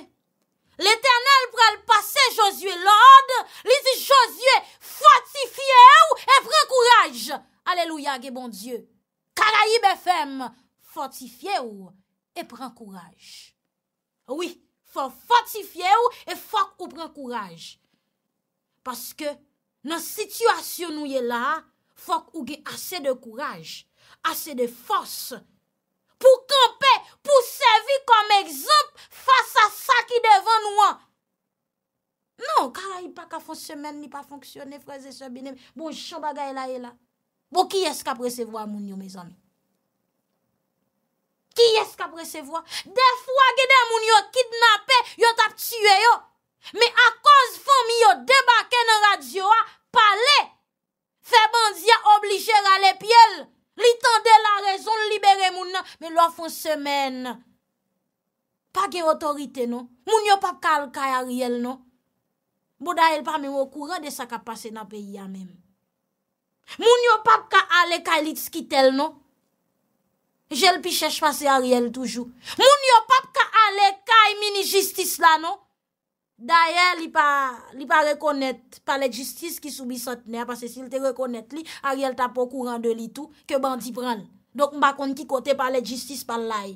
L'Eternel pran l'pase, Josue Lord, li si Josue fortifiye ou, e pran kouraj. Aleluya ge bon Diyo. Karaib FM, fortifiye ou, e pran kouraj. Ouwi, fok fortifiye ou, e fok ou pran kouraj. Paske nan situasyon nou ye la, fok ou ge ase de kouraj, ase de fos, pou kampe, pou sevi kom ekzamp fasa sa ki devan wan. Non, karay pa ka fon semen, ni pa fonksyon, ni fraze se binem. Bon, chan baga e la e la. Bon, ki eska presevo a moun yo, me zan? Ki eska presevo a? De fwa gede moun yo kidnapè, yo tap tsywe yo. Me akon zvon mi yo debaken nan radyo a, pale, febanz ya oblijera le pyele. Li tan de la rezon libere moun nan, me lwa fon semen nan. Pa ge otorite nan, moun yo pap ka al kaj a riel nan. Bouda el pa men wakouran de sa ka pase nan pe ya men. Moun yo pap ka al e kaj lits kitel nan. Jel pi chesh pase a riel toujou. Moun yo pap ka al e kaj mini jistis la nan. Da ye li pa rekonet pa le jistis ki soubi satenè. Pase si li te rekonet li, a real ta pou kou ran de li tou. Ke bandi pran. Dok mba kon ki kote pa le jistis pa l lai.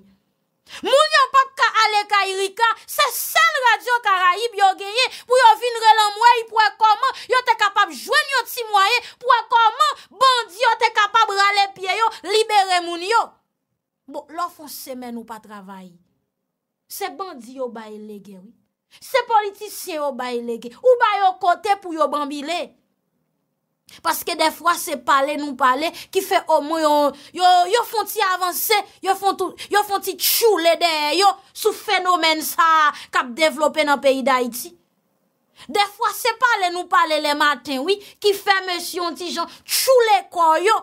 Moun yo pa ka ale ka irika. Se san radio karaib yo geye. Pou yo vin re lan mwey pou e koman. Yo te kapab jwen yo ti mwey. Pou e koman bandi yo te kapab rale pieyo. Libere moun yo. Bon, lor fon semen ou pa travay. Se bandi yo baye le genou. Se politisyen yo bayi leke, yo bayi yo kote pou yo bambi le. Paske defwa se pale nou pale ki fe o mwen yo yon yon yon fonti avanse, yon fonti tchou le den yo sou fenomen sa kap devlope nan peyi da iti. Defwa se pale nou pale le maten wii ki fe mwen si yon ti jan tchou le kon yo.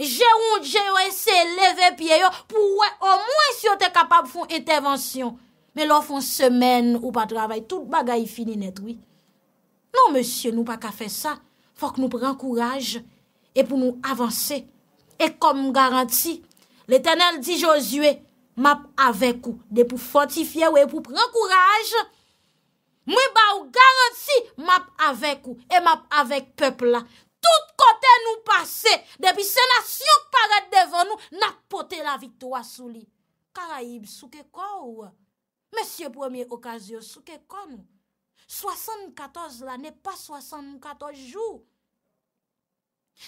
Je yon je yon ese leve piye yo pou wè o mwen si yo te kapab fon intervensyon. men lò foun semen ou pa travay, tout bagay fini netwi. Non, monsie, nou pa ka fe sa, fòk nou pren kouraj, e pou nou avanse, e kom garanti, l'Eternel di Josue, map avek ou, de pou fontifye ou e pou pren kouraj, mwen ba ou garanti, map avek ou, e map avek pepla, tout kote nou pase, depi se na syok paret devan nou, na pote la viktou asou li. Karaib souke kwa ou wè? Mèsyè premier okazyò sou ke kon, 74 la nè pa 74 jou.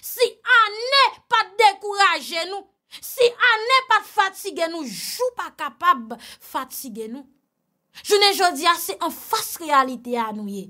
Si anè pa dekouraje nou, si anè pa de fatige nou, jou pa kapab fatige nou. Jounè jò di asè an fass realite anouye.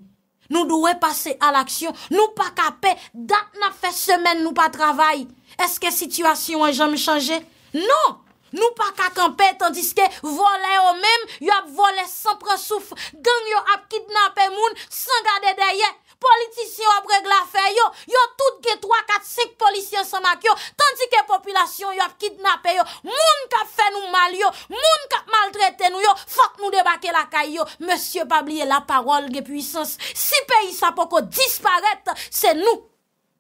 Nou dowe pase al aksyon, nou pa kape, dan na fe semen nou pa travay. Eske situasyon an jom chanje? Non! Non! Nou pa kakampè, tandiske volè yo mèm, yo ap volè san presouf, gang yo ap kidnapè moun, san gade deye, politisyon ap regla fè yo, yo tout ge 3, 4, 5 polisyon san mak yo, tandiske populasyon yo ap kidnapè yo, moun kap fè nou mal yo, moun kap maltretè nou yo, fak nou debake la kay yo, monsye pa bliye la parol ge pwisans, si peyi sa po ko disparet, se nou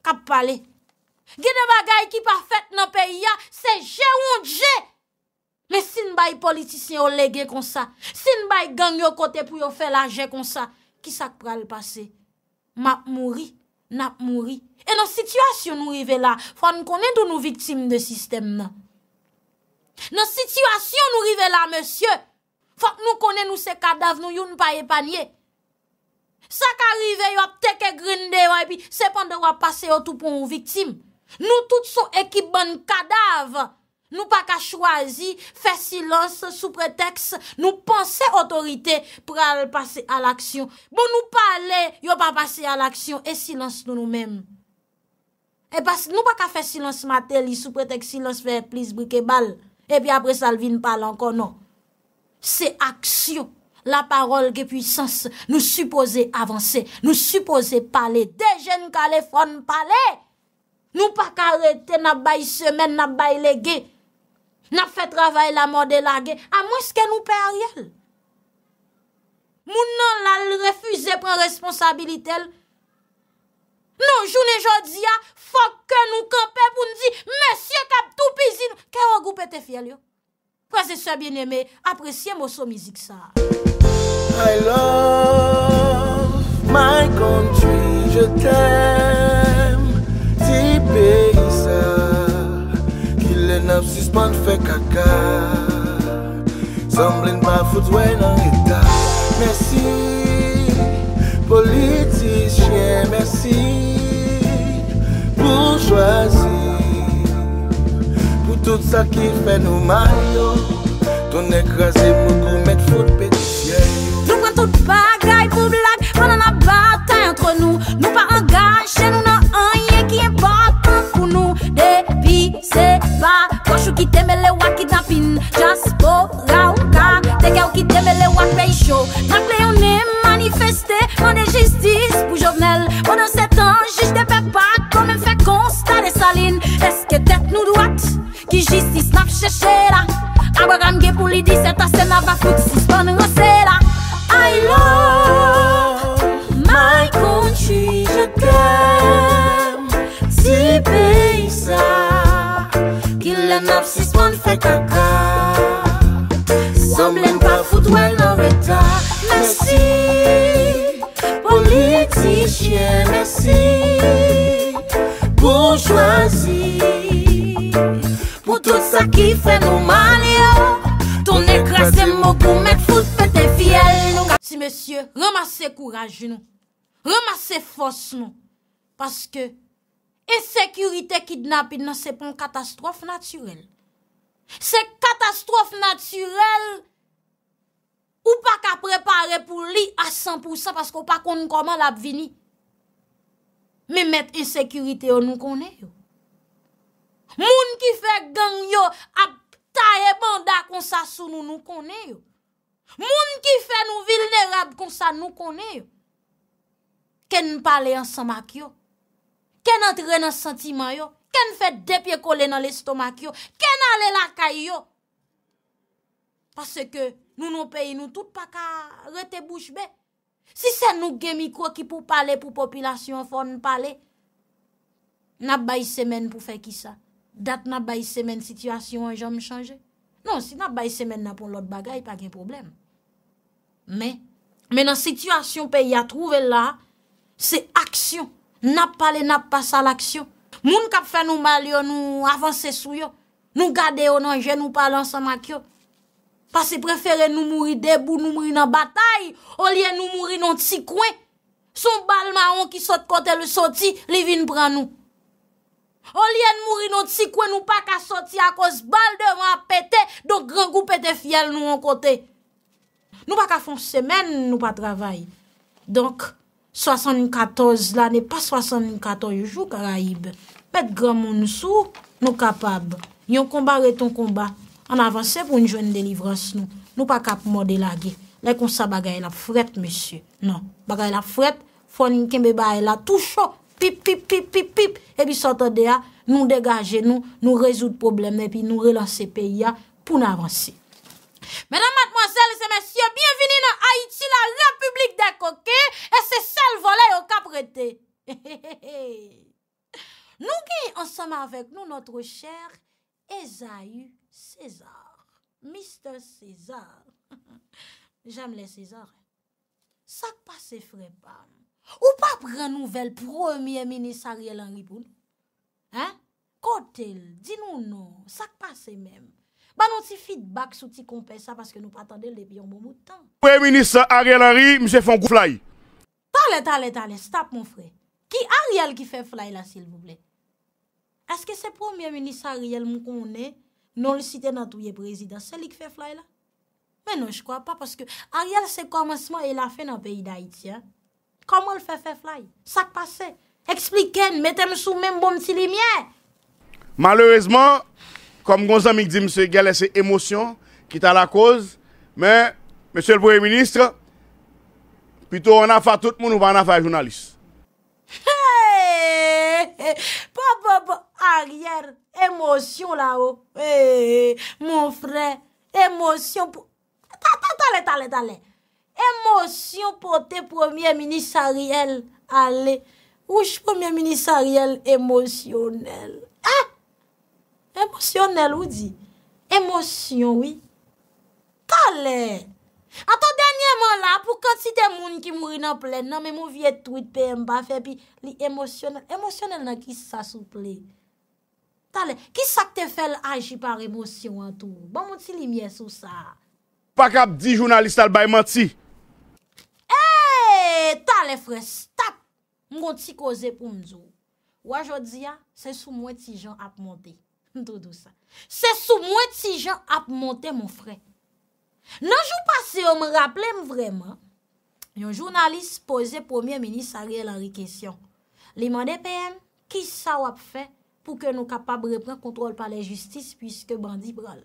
kap pale, ge deba gay ki pa fèt nan peyi ya, se je ou jè, Men sin bay politisyen yo lege kon sa, sin bay gang yo kote pou yo fe laje kon sa, ki sak pral pase? Map mouri, nap mouri. E nan situasyon nou rive la, fwa nou konen do nou vitim de sistem nan. Nan situasyon nou rive la, monsye, fwa nou konen nou se kadav nou yon pa ye panye. Sak a rive yo ap teke grinde yo, epi sepan de wap pase yo tou pon ou vitim. Nou tout son ekip ban kadav. Nou pa ka chwazi fè silons sou preteks nou panse otorite pou al pase al aksyon. Bon nou pale, yo pa pase al aksyon e silons nou nou men. E bas nou pa ka fè silons mater li sou preteks silons fè plis brike bal. E pi apre salvi nou pale ankon nou. Se aksyon, la parol ge pwisans nou suppose avanse, nou suppose pale. Te jen kalé fon pale, nou pa ka rete nabay semen nabay legey. N ap fè travay la modè la gen, a mwen skè nou pè a riel. Moun nan lal refuzè pren responsabilite l, nou jounè jòdzi a, fòkè nou kèmpe boun di, mèsyè kap toupizi l. Kè wè goupè te fè l yo. Kwa zè sè bienemè, apresye mòso mizik sa. I love my country, je tèm. Apsis pan fe kaka Samblen pa foud wè nan etat Mersi politisyen Mersi pou jwazi Pou tout sa ki fè nou mayo Ton ek raze mou kou met foud petisyen Drouk an tout baga Ki teme le wakid na pin Jaspo, ga ou ka Dega ou ki teme le wak pey show Na pleyone, manifeste Mande jistis pou jovnel Pendan se tan, jish de pe pat Komem fekons, tare salin Eske det nou doat Ki jistis nap cheshera Abagamge pou lidi Seta sen avakout si span nwase la I love my country Je tem si pey sa Napsis moun fè kaka Samblen pa foud wè nan weta Mersi Pon litijye Mersi Pon jwazi Pon tout sa ki fè nou mani yo Ton ekrasè mou koumè foud fè te fiel Kati monsye, remase kouraj nou Remase fos nou Paske Esekurite kidnapin nan sepon katastrofe naturel. Se katastrofe naturel, ou pa ka prepare pou li a 100% pasko pa kon koman la ap vini. Me met esekurite yo nou konen yo. Moun ki fe gang yo ap ta ebanda kon sa sou nou nou konen yo. Moun ki fe nou vilnerab kon sa nou konen yo. Ken pale ansan mak yo. Ken antre nan sentiman yo? Ken fè depye kole nan l'estomak yo? Ken ale lakay yo? Pase ke nou nou peyi nou tout pa ka rete bouche be. Si se nou gemi kwa ki pou pale pou populasyon fon pale, nap bayi semen pou fè ki sa? Dat nap bayi semen situasyon an jom chanje? Non, si nap bayi semen nan pou l'ot bagay, pa gen problem. Men, men nan situasyon peyi a trouve la, se aksyon. Nap pale, nap pasa l'aksyon. Moun kap fe nou mal yo nou avanse sou yo. Nou gade yo nan jenou palan sa makyo. Pase preferen nou mouri debou, nou mouri nan batay. O liye nou mouri nan tsi kwen. Son bal ma an ki sote kote le soti, li vin pran nou. O liye nou mouri nan tsi kwen, nou pa ka soti akos bal de man pete. Donk renkou pete fiel nou an kote. Nou pa ka fon semen, nou pa travay. Donk. 74 la, ne pa 74 yojou karaib. Met gramoun sou, nou kapab. Yon komba re ton komba. An avanse pou yon joun denivras nou. Nou pa kap mwode la ge. Lè kon sa bagay la fret, mesye. Nan, bagay la fret, fonin kembe ba la tou chok. Oh. Pip, pip, pip, pip, pip. E pi sotade ya, nou degaje nou, nou rezout probleme. E pi nou relanse pe ya ah, pou nan avanse. Madame, mademoiselle et messieurs, bienvenue dans Haïti, la république des coquets et ses seuls volets au capreté. Nous, on somme avec nous notre cher Esaü César. Mister César. J'aime les Césars. Sac passe frépame. Ou pas prenouvelle premier ministériel en Iboune. Côtel, dis-nous non, sac passe même. Banon ti feedback sou ti kompe sa paske nou patande lebyon mou bon moutan. Prè-ministre Ariel Harry, mse fè fè fly. Tale, tale, tale, stap moun frè. Ki Ariel ki fè fly la sil mou blè? Eske se premier-ministre Ariel mou konè non l'site nan touye prezident, sel li k fè fly la? Menon jkwa pa, paske Ariel se komanseman e la fè nan peyi da iti ya. Koman l'fè fè fly? Sak pase? Explik ken? Mète m sou men mbou mti limiè? Malheurezman, Kom gonsan mi di mse gyalese emosyon, ki ta la koz, men, mese l pouye ministre, pito an afa tout moun ou an afa jounalist. He, he, he, popopo, ariyel, emosyon la o, he, he, mon frey, emosyon pou... Talè, talè, talè, talè, emosyon pou te premier ministariel, ale, ouj premier ministariel emosyonel. Ha? Ah! Emosyonel ou di? Emosyon, oui? Tale! Ato denye man la, pou kati temoun ki mwri nan ple, nan men mw vie tweet pe mba fe, pi li emosyonel, emosyonel nan ki sa souple. Tale, ki sa kte fel aji par emosyon an tou? Ban mw ti li myes ou sa? Pak ap di jounalist al bay mw ti! E! Tale fre, stop! Mw ti koze pou mdou. Ou ajod di ya, se sou mwen ti jan ap mw dek. Sè sou mwen ti jan ap monte mwen fre. Nanjou pasè ou mwen rappele mwen vreman, yon jounalise pose premier-ministre ariè la rekesyon. Li man de PM, ki sa wap fe pou ke nou kapab repren kontrol pa le justice pwiske bandi pral.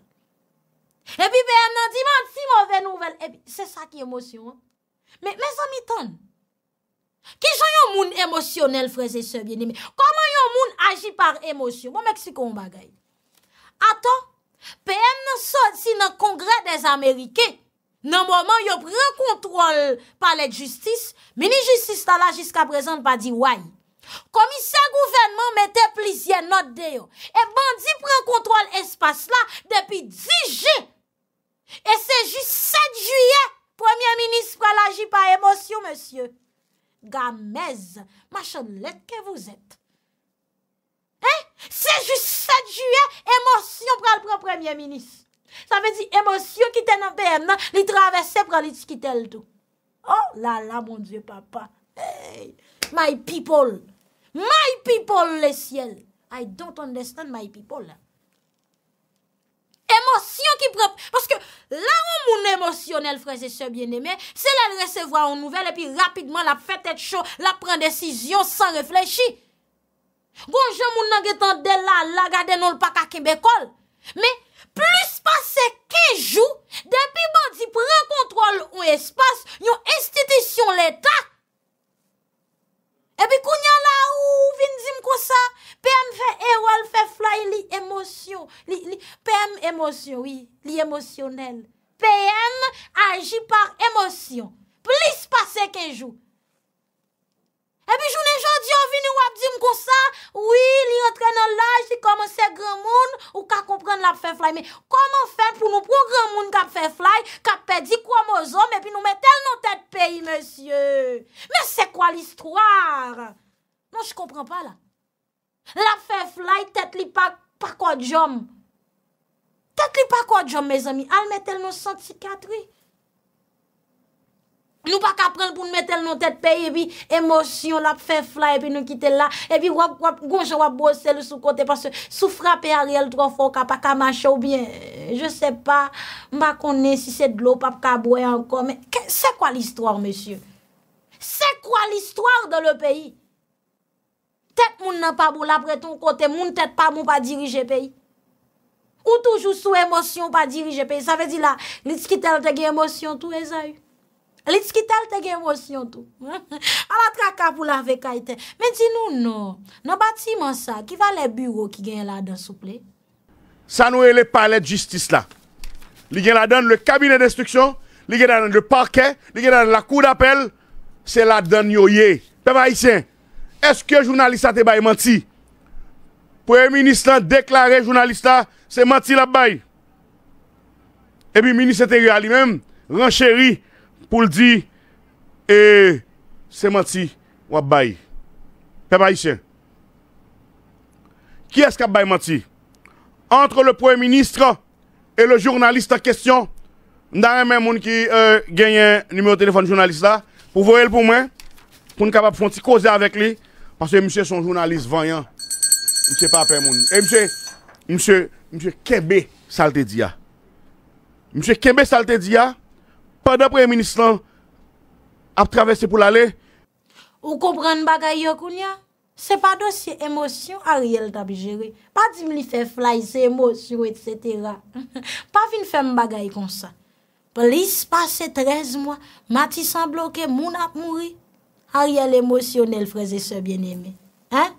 Epi PM nan di man si mwen ven nouvel. Epi, sè sa ki emosyon. Mè zan mi tonn. Ki jan yon moun emosyonel freze sebyen? Koman yon moun aji par emosyon? Mwen mèk si kon bagay. Ato, PN nan so di nan kongre des Amerike, nan mouman yon pren kontrol palet justis, meni justis ta la jiska prezant pa di way. Komisya gouvenman metè plizye not deyo. E bandi pren kontrol espas la depi 10 je. E se jist 7 juye, premiè minis pral aji par emosyon, monsye. gamez, machan let ke vou zet. Eh? Se jous sa djouè, emosyon pral pral premier minis. Sa vezi, emosyon ki ten apèm nan, li travesè pral li tskitel tou. Oh la la, mon dieu papa. Hey, my people. My people le siel. I don't understand my people. Emosyon ki pral, paske, La bon, non bon, ou moun emosyonel frese sebyeneme Se lèl resevwa ou nouvel E pi rapidman la fet et cho La pren desisyon san reflechi Gonjou moun nangetan De la lagade non lpaka kebekol Me plus pase Kejou De pi bodi pren kontrol ou espas Yon estitisyon l'eta E pi kounyan la ou vin zim kosa Pem fe ewal fe flay Emosyon, oui, li emosyonel. P.M. aji par emosyon. Plis pase kejou. E bi jounen joun di yo vini wap di mkonsa, oui, li entre nan laj, li komanse gran moun, ou ka kompran la pfeflay. Men, koman fen pou nou prou gran moun ka pfeflay, ka pedi kwa mozom, e bi nou metel nou tet peyi, monsye. Men, se kwa l'istroar? Non, j kompran pa la. La pfeflay, tet li pa kwa jom. Tete li pa kwa jom, me zami? Al metel non senti katri? Nou pa kapren pou nou metel non tet pe, ebi, emosyon la, fefla, ebi nou kite la, ebi, wap wap, gounj wap bosele sou kote, parce sou frape ariel trofok, apakamache ou bien, je se pa, makone si se dlo, pap kabwe anko, men, se kwa l'histoire, mesye? Se kwa l'histoire de le peyi? Tet moun nan pa bou la preton kote, moun tet pa moun pa dirije peyi? Ou toujou sou emosyon pa dirije pe? Sa ve di la, lit skitel te gen emosyon tou e zayou? Lit skitel te gen emosyon tou? A la traka pou la vekayte. Men di nou nou, nan bati man sa, ki va le bureau ki gen la dan souple? Sa nou e le palet justice la. Li gen la dan le kabine destruksyon, li gen la dan le parke, li gen la dan la kou d'apel, se la dan nyo ye. Pe ma yi sen, eske jounalisa te baye manti? Premier ministre déclaré journaliste, c'est menti la Et puis, ministre intérieur lui-même, renchéri pour le dire, et c'est menti, ou baille. Qui est-ce qui a menti? Entre le premier ministre et le journaliste en question, nous avons même monde qui euh, gagné un numéro de téléphone journaliste là, pour voir pour moi, pour nous capable de causer avec lui, parce que monsieur son journaliste vaillant. Mse pape mouni. E mse, mse, mse kebe salte diya. Mse kebe salte diya. Pa da pre-ministran ap travesse pou lale. Ou kompran bagay yo koun ya. Se pa dosye emosyon, a riel tabi jere. Pa di mli fe fly se emosyon, et cetera. Pa vin fe m bagay kon sa. Polis pase trez mwa, mati san bloke, moun ap mouri. A riel emosyonel freze se bieneme. Ha?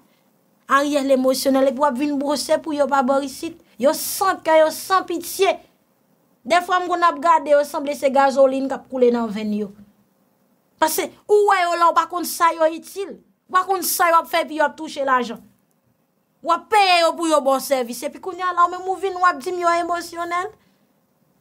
a riyen l'emosyonel, epi wap vin brose pou yo pa borisit, yo sanke, yo san pitiye, defwa m kon ap gade, yo sanble se gazoline kap koule nan ven yo. Pase, ou wè yo la, wap akon sa yo itil, wap akon sa yo ap fe, pi yo ap touche l'ajan. Wap pe yo pou yo bon servise, pi kounye la, wap mou vin wap di myo emosyonel,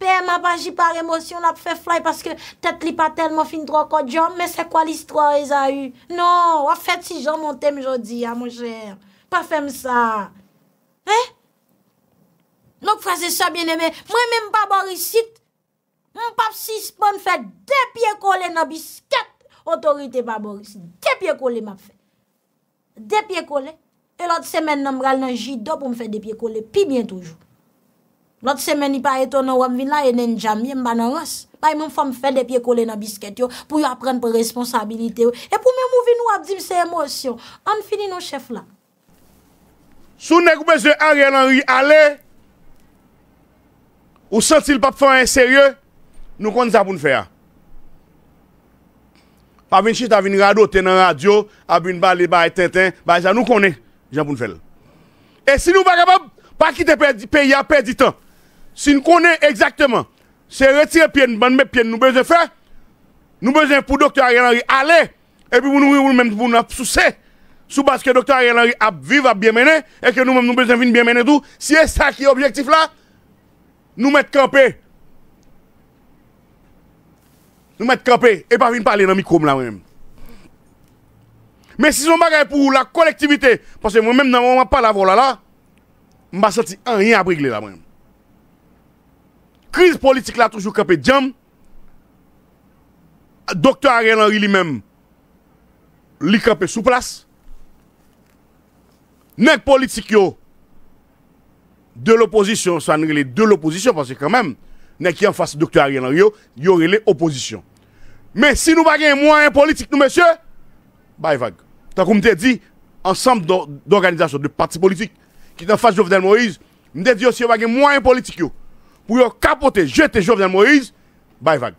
pe m ap anji par emosyon, ap fe fly, paske tet li pa tel, mou fin dro kod yon, men se kwa listro a yon a yu. Non, wap fet si jom montem jodi, a mou jèr. Pa fèm sa. Eh? Nouk frase sa bien eme. Mwen men mpa borisit. Mwen pap sis pon fè depye kole na bisket. Otorite mpa borisit. Depye kole mpa fè. Depye kole. E lot semen nan mbral nan jidop mwen fè depye kole. Pi bien toujou. Lot semen ni pa eto nan wap vin la. E nen jamye mba nan rase. Bay e mwen fè depye kole na bisket yo. Pou yo apren pw responsabilite yo. E pou mwen mou vin nou apzim se emosyon. An fini nou chef la. Sou nèg ou besoin Ariel Henry aller ou senti le pas faire un sérieux, nous connaissons ça pour nous faire. Pas venir chita venir radoter dans radio, a venir parler ba tintin, ba ça nous connaît, Jean pour nous faire. Et si nous pas capable pas quitter pays à perdre du temps. Si nous connaissons exactement, c'est retirer pied, bande pied nous besoin faire. Nous besoin pour docteur Ariel Henry aller et puis nous nous même pour nous soucier sous parce que docteur Ariel Henry a vivre, a bien mener, et que nous-mêmes nous besoin bien mener tout, si c'est ça qui est objectif là, nous mettre camper. Nous mettre camper, et pas venir parler dans le micro là même. Mais si un bagage pour la collectivité, parce que moi-même, dans mon moment pas la voilà là, je ne un rien à brigler là même. Crise politique là toujours campé jam. Docteur Ariel Henry lui-même, lui campé sous place nèg politique de l'opposition, ça les de l'opposition parce que quand même nèg qui en face docteur Ariel Henry yo, yo l'opposition. opposition. Mais si nous pas gagne moyen politique nous monsieur, bye bah, vague. Tant vous te dit ensemble d'organisations de partis politiques qui en face de Jovenel Moïse, m'te dit aussi pas gagne moyen politique pour capoter, jeter Jovenel Moïse, bye bah, vague.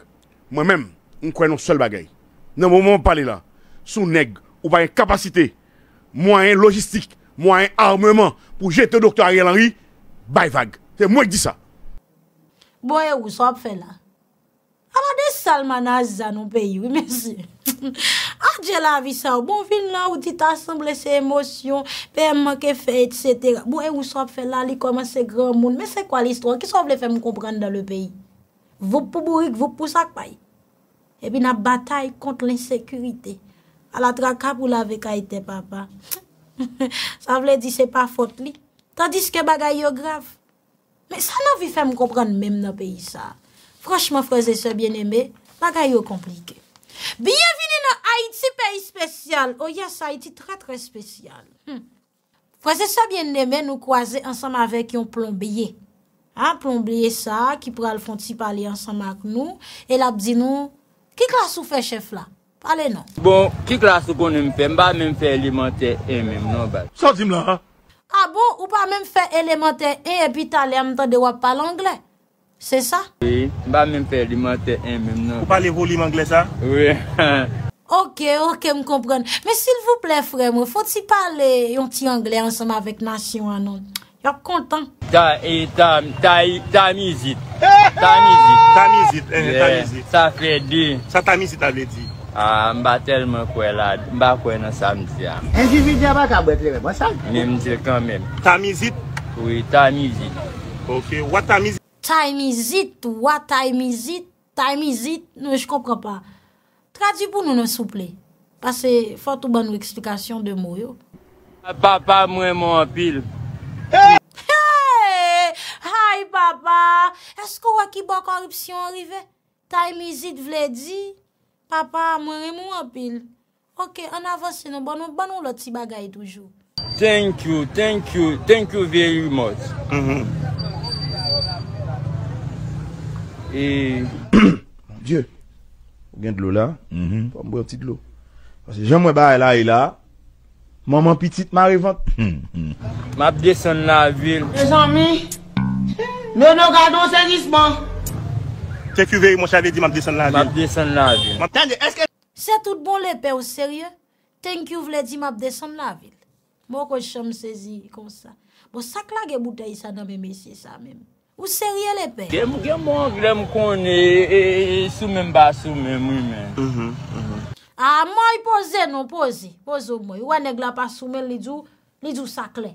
Moi-même, on croit non seul bagaille. Dans Nous moment pas on là, sous nèg ou pas une capacité moyen logistique Mwa en armement pou jete doktor Ariel Henry, bay vag. Se mwen di sa. Bo e ou so ap fe la, ala de salman azan ou peyi, oui men sir. A dje la vi sa, bon vin la ou ti ta assemble se emosyon, pey manke fe, etc. Bo e ou so ap fe la, li koman se gran moun, men se kwa li istor, ki so vle fe mou kompran da le peyi? Vop pou bourik, vop pou sakpay. Ebi na batay kont l'insekurite. Ala tra kap ou la vek aite papa. Tch, Sa vle di se pa fote li Tandis ke bagay yo grav Men sa nan vi fe m kompran menm nan peyi sa Franchman Frosé se bien eme Bagay yo komplike Bienveni nan Haiti peyi spesyal O oh, ya sa Haiti tra tre spesyal hmm. Frosé se bien eme nou kwaze ansam avek yon plombye Plombye sa ki pral fonte pali ansam ak nou El ap di nou Kik la sou fe chef la? Ale nan? Bon, kik la sou konen mi fe, mba men fe elemente en men nan ba? Sotim lan ha? A ah bon, ou pa men fe elemente en, epi ta le amte de wapal angle? Se sa? Oui, mba men fe elemente en men nan. Ou pale vou lim angle sa? Oui. Ok, ok, m kompren. Me sil vou ple frem, fote si pale yon ti angle ansama vek nasyon anon? Yo kontan. Ta, e, tam, ta, e, tamizit. Tamizit. Tamizit, e, tamizit. Sa fe di. Sa tamizit ave di. A, mba tel mwen kwe lad, mba kwe nan samdia. Enjividya baka betle mwen, bon mwa sal? Nemdje kanmèm. Ta mizit? Ouye, ta mizit. Ok, wot ta mizit? Ta mizit, wot ta mizit, ta mizit, nou j kompre pa. Tradit pou nou nou souple. Pase, fote ou ban nou eksplikasyon de mwyo. Papa mwen mwen pil. Hey! Hey! Hai papa! Esko wakibon korupsyon rive? Ta mizit vle di? Papa, mwen remon wapil. Ok, an avanse nou banou, bon banou bon lò ti bagay toujou. Thank you, thank you, thank you very much. Mm-hmm. E Mon dieu, gen mm-hmm. mm-hmm. dlou la, mwen mwen ti dlou. Jè mwen ba elay la, mwen mwen pitit mwen revant. Mwen ap deson la vil. E zanmi, mwen nou gado se nisman. Bon. Tenk yu ve yi monsha ve di map desan la vil. Map desan la vil. Tande, eske... Se tout bon le pe ou serye? Tenk yu vle di map desan la vil? Mou kon shom sezi kon sa. Mou sakla ge moutay sa nan me mesye sa men. Ou serye le pe? Gen moun gen moun gen moun kon e... Soumen ba soumen mou men. Uhum, uhum. A, mou yi pose nou, pose. Pozo mou. Wane glapa soumen li djou... Li djou sakla.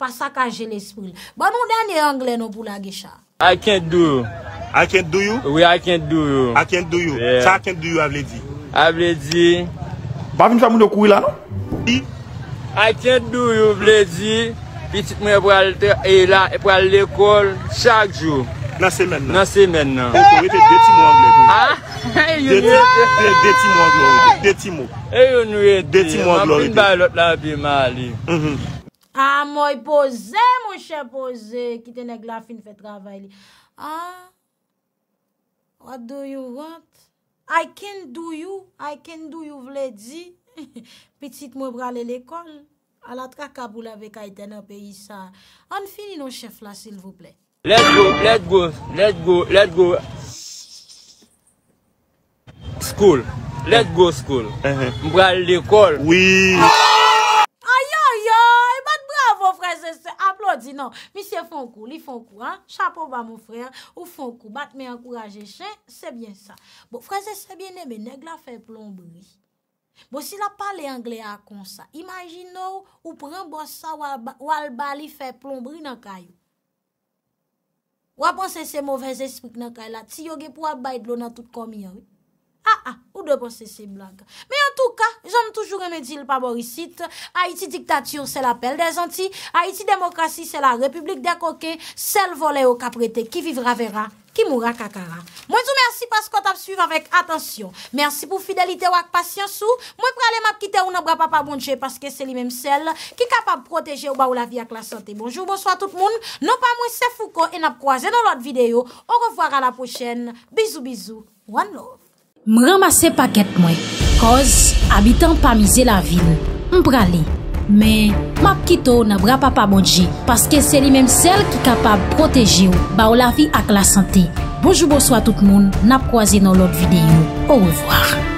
Pa sakla jen le soule. Ba moun danye angle nou pou la gecha. A, ken djou... I can't do you? Oui, I can't do you. I can't do you. Chaque can't do you avle di? Avle di. Bavim sa moun yo kou ila nou? I can't do you vle non? di. Pitit moun yo e e pou al l'ekol chak jou. Nase men nan. Nase men nan. Eko, ete deti moun vle ah, di. Deti moun vle di. Deti moun. Eyo nou ete di. Deti moun vle di. Moun bin bay lot la bi mali. Mm-hmm. A, ah, mou yi pose, moun che pose. Kitene glapin fe travay li. A. Ah. What do you want? I can do you, I can do you, vle di. Petit mwen brale l'ekol. Alatra Kaboul avek ayten ap e yisa. An fini nou chef la, sil vple. Let go, let go, let go, let go. School, let go school. Uh-huh. Mbrale l'ekol. Oui. Ayo, yo, e bat bravo freze se. Ou di nan, misye fon kou, li fon kou an, chapo ba moun frey an, ou fon kou, bat me ankouraje chen, sebyen sa. Bo, freze sebyen nebe, neg la fe plombri. Bo, si la pale angle a kon sa, imajin nou, ou pren bosa wal bali fe plombri nan kayou. Ou apansen se mou vez espik nan kayou la, ti yoge pou wabay dlo nan tout komiyan, oui. Ha ah, ah, ha, ou de bon se se blague. Me en tou ka, jom toujou remedil pa borisit. Haiti diktatour, se la pelle de zanti. Haiti demokrasi, se la republik de akoke. Sel vole ou kaprete, ki vivra vera, ki moura kakara. Mwen sou mersi paskot ap suyve avèk, atensyon. Mersi pou fidelite wak pasyansou. Mwen pralè map kite ou nan bra pa pa bondje, paske se li mem sel, ki kapap proteje ou ba ou la vi ak la sante. Bonjou, bonsoit tout moun. Non pa mwen se fouko en ap kwaze nan lot videyo. Ou revoar a la pochen. Bizou, bizou. One love M ramase paket mwen. Koz, abitan pa mize la vil. M prale. Men, map kito nan bra papa modji. Paske se li menm sel ki kapab proteji ou. Ba ou la vi ak la sante. Bojoubo swa tout moun. Nap kwa zi nan lot videyo. Ou revoar.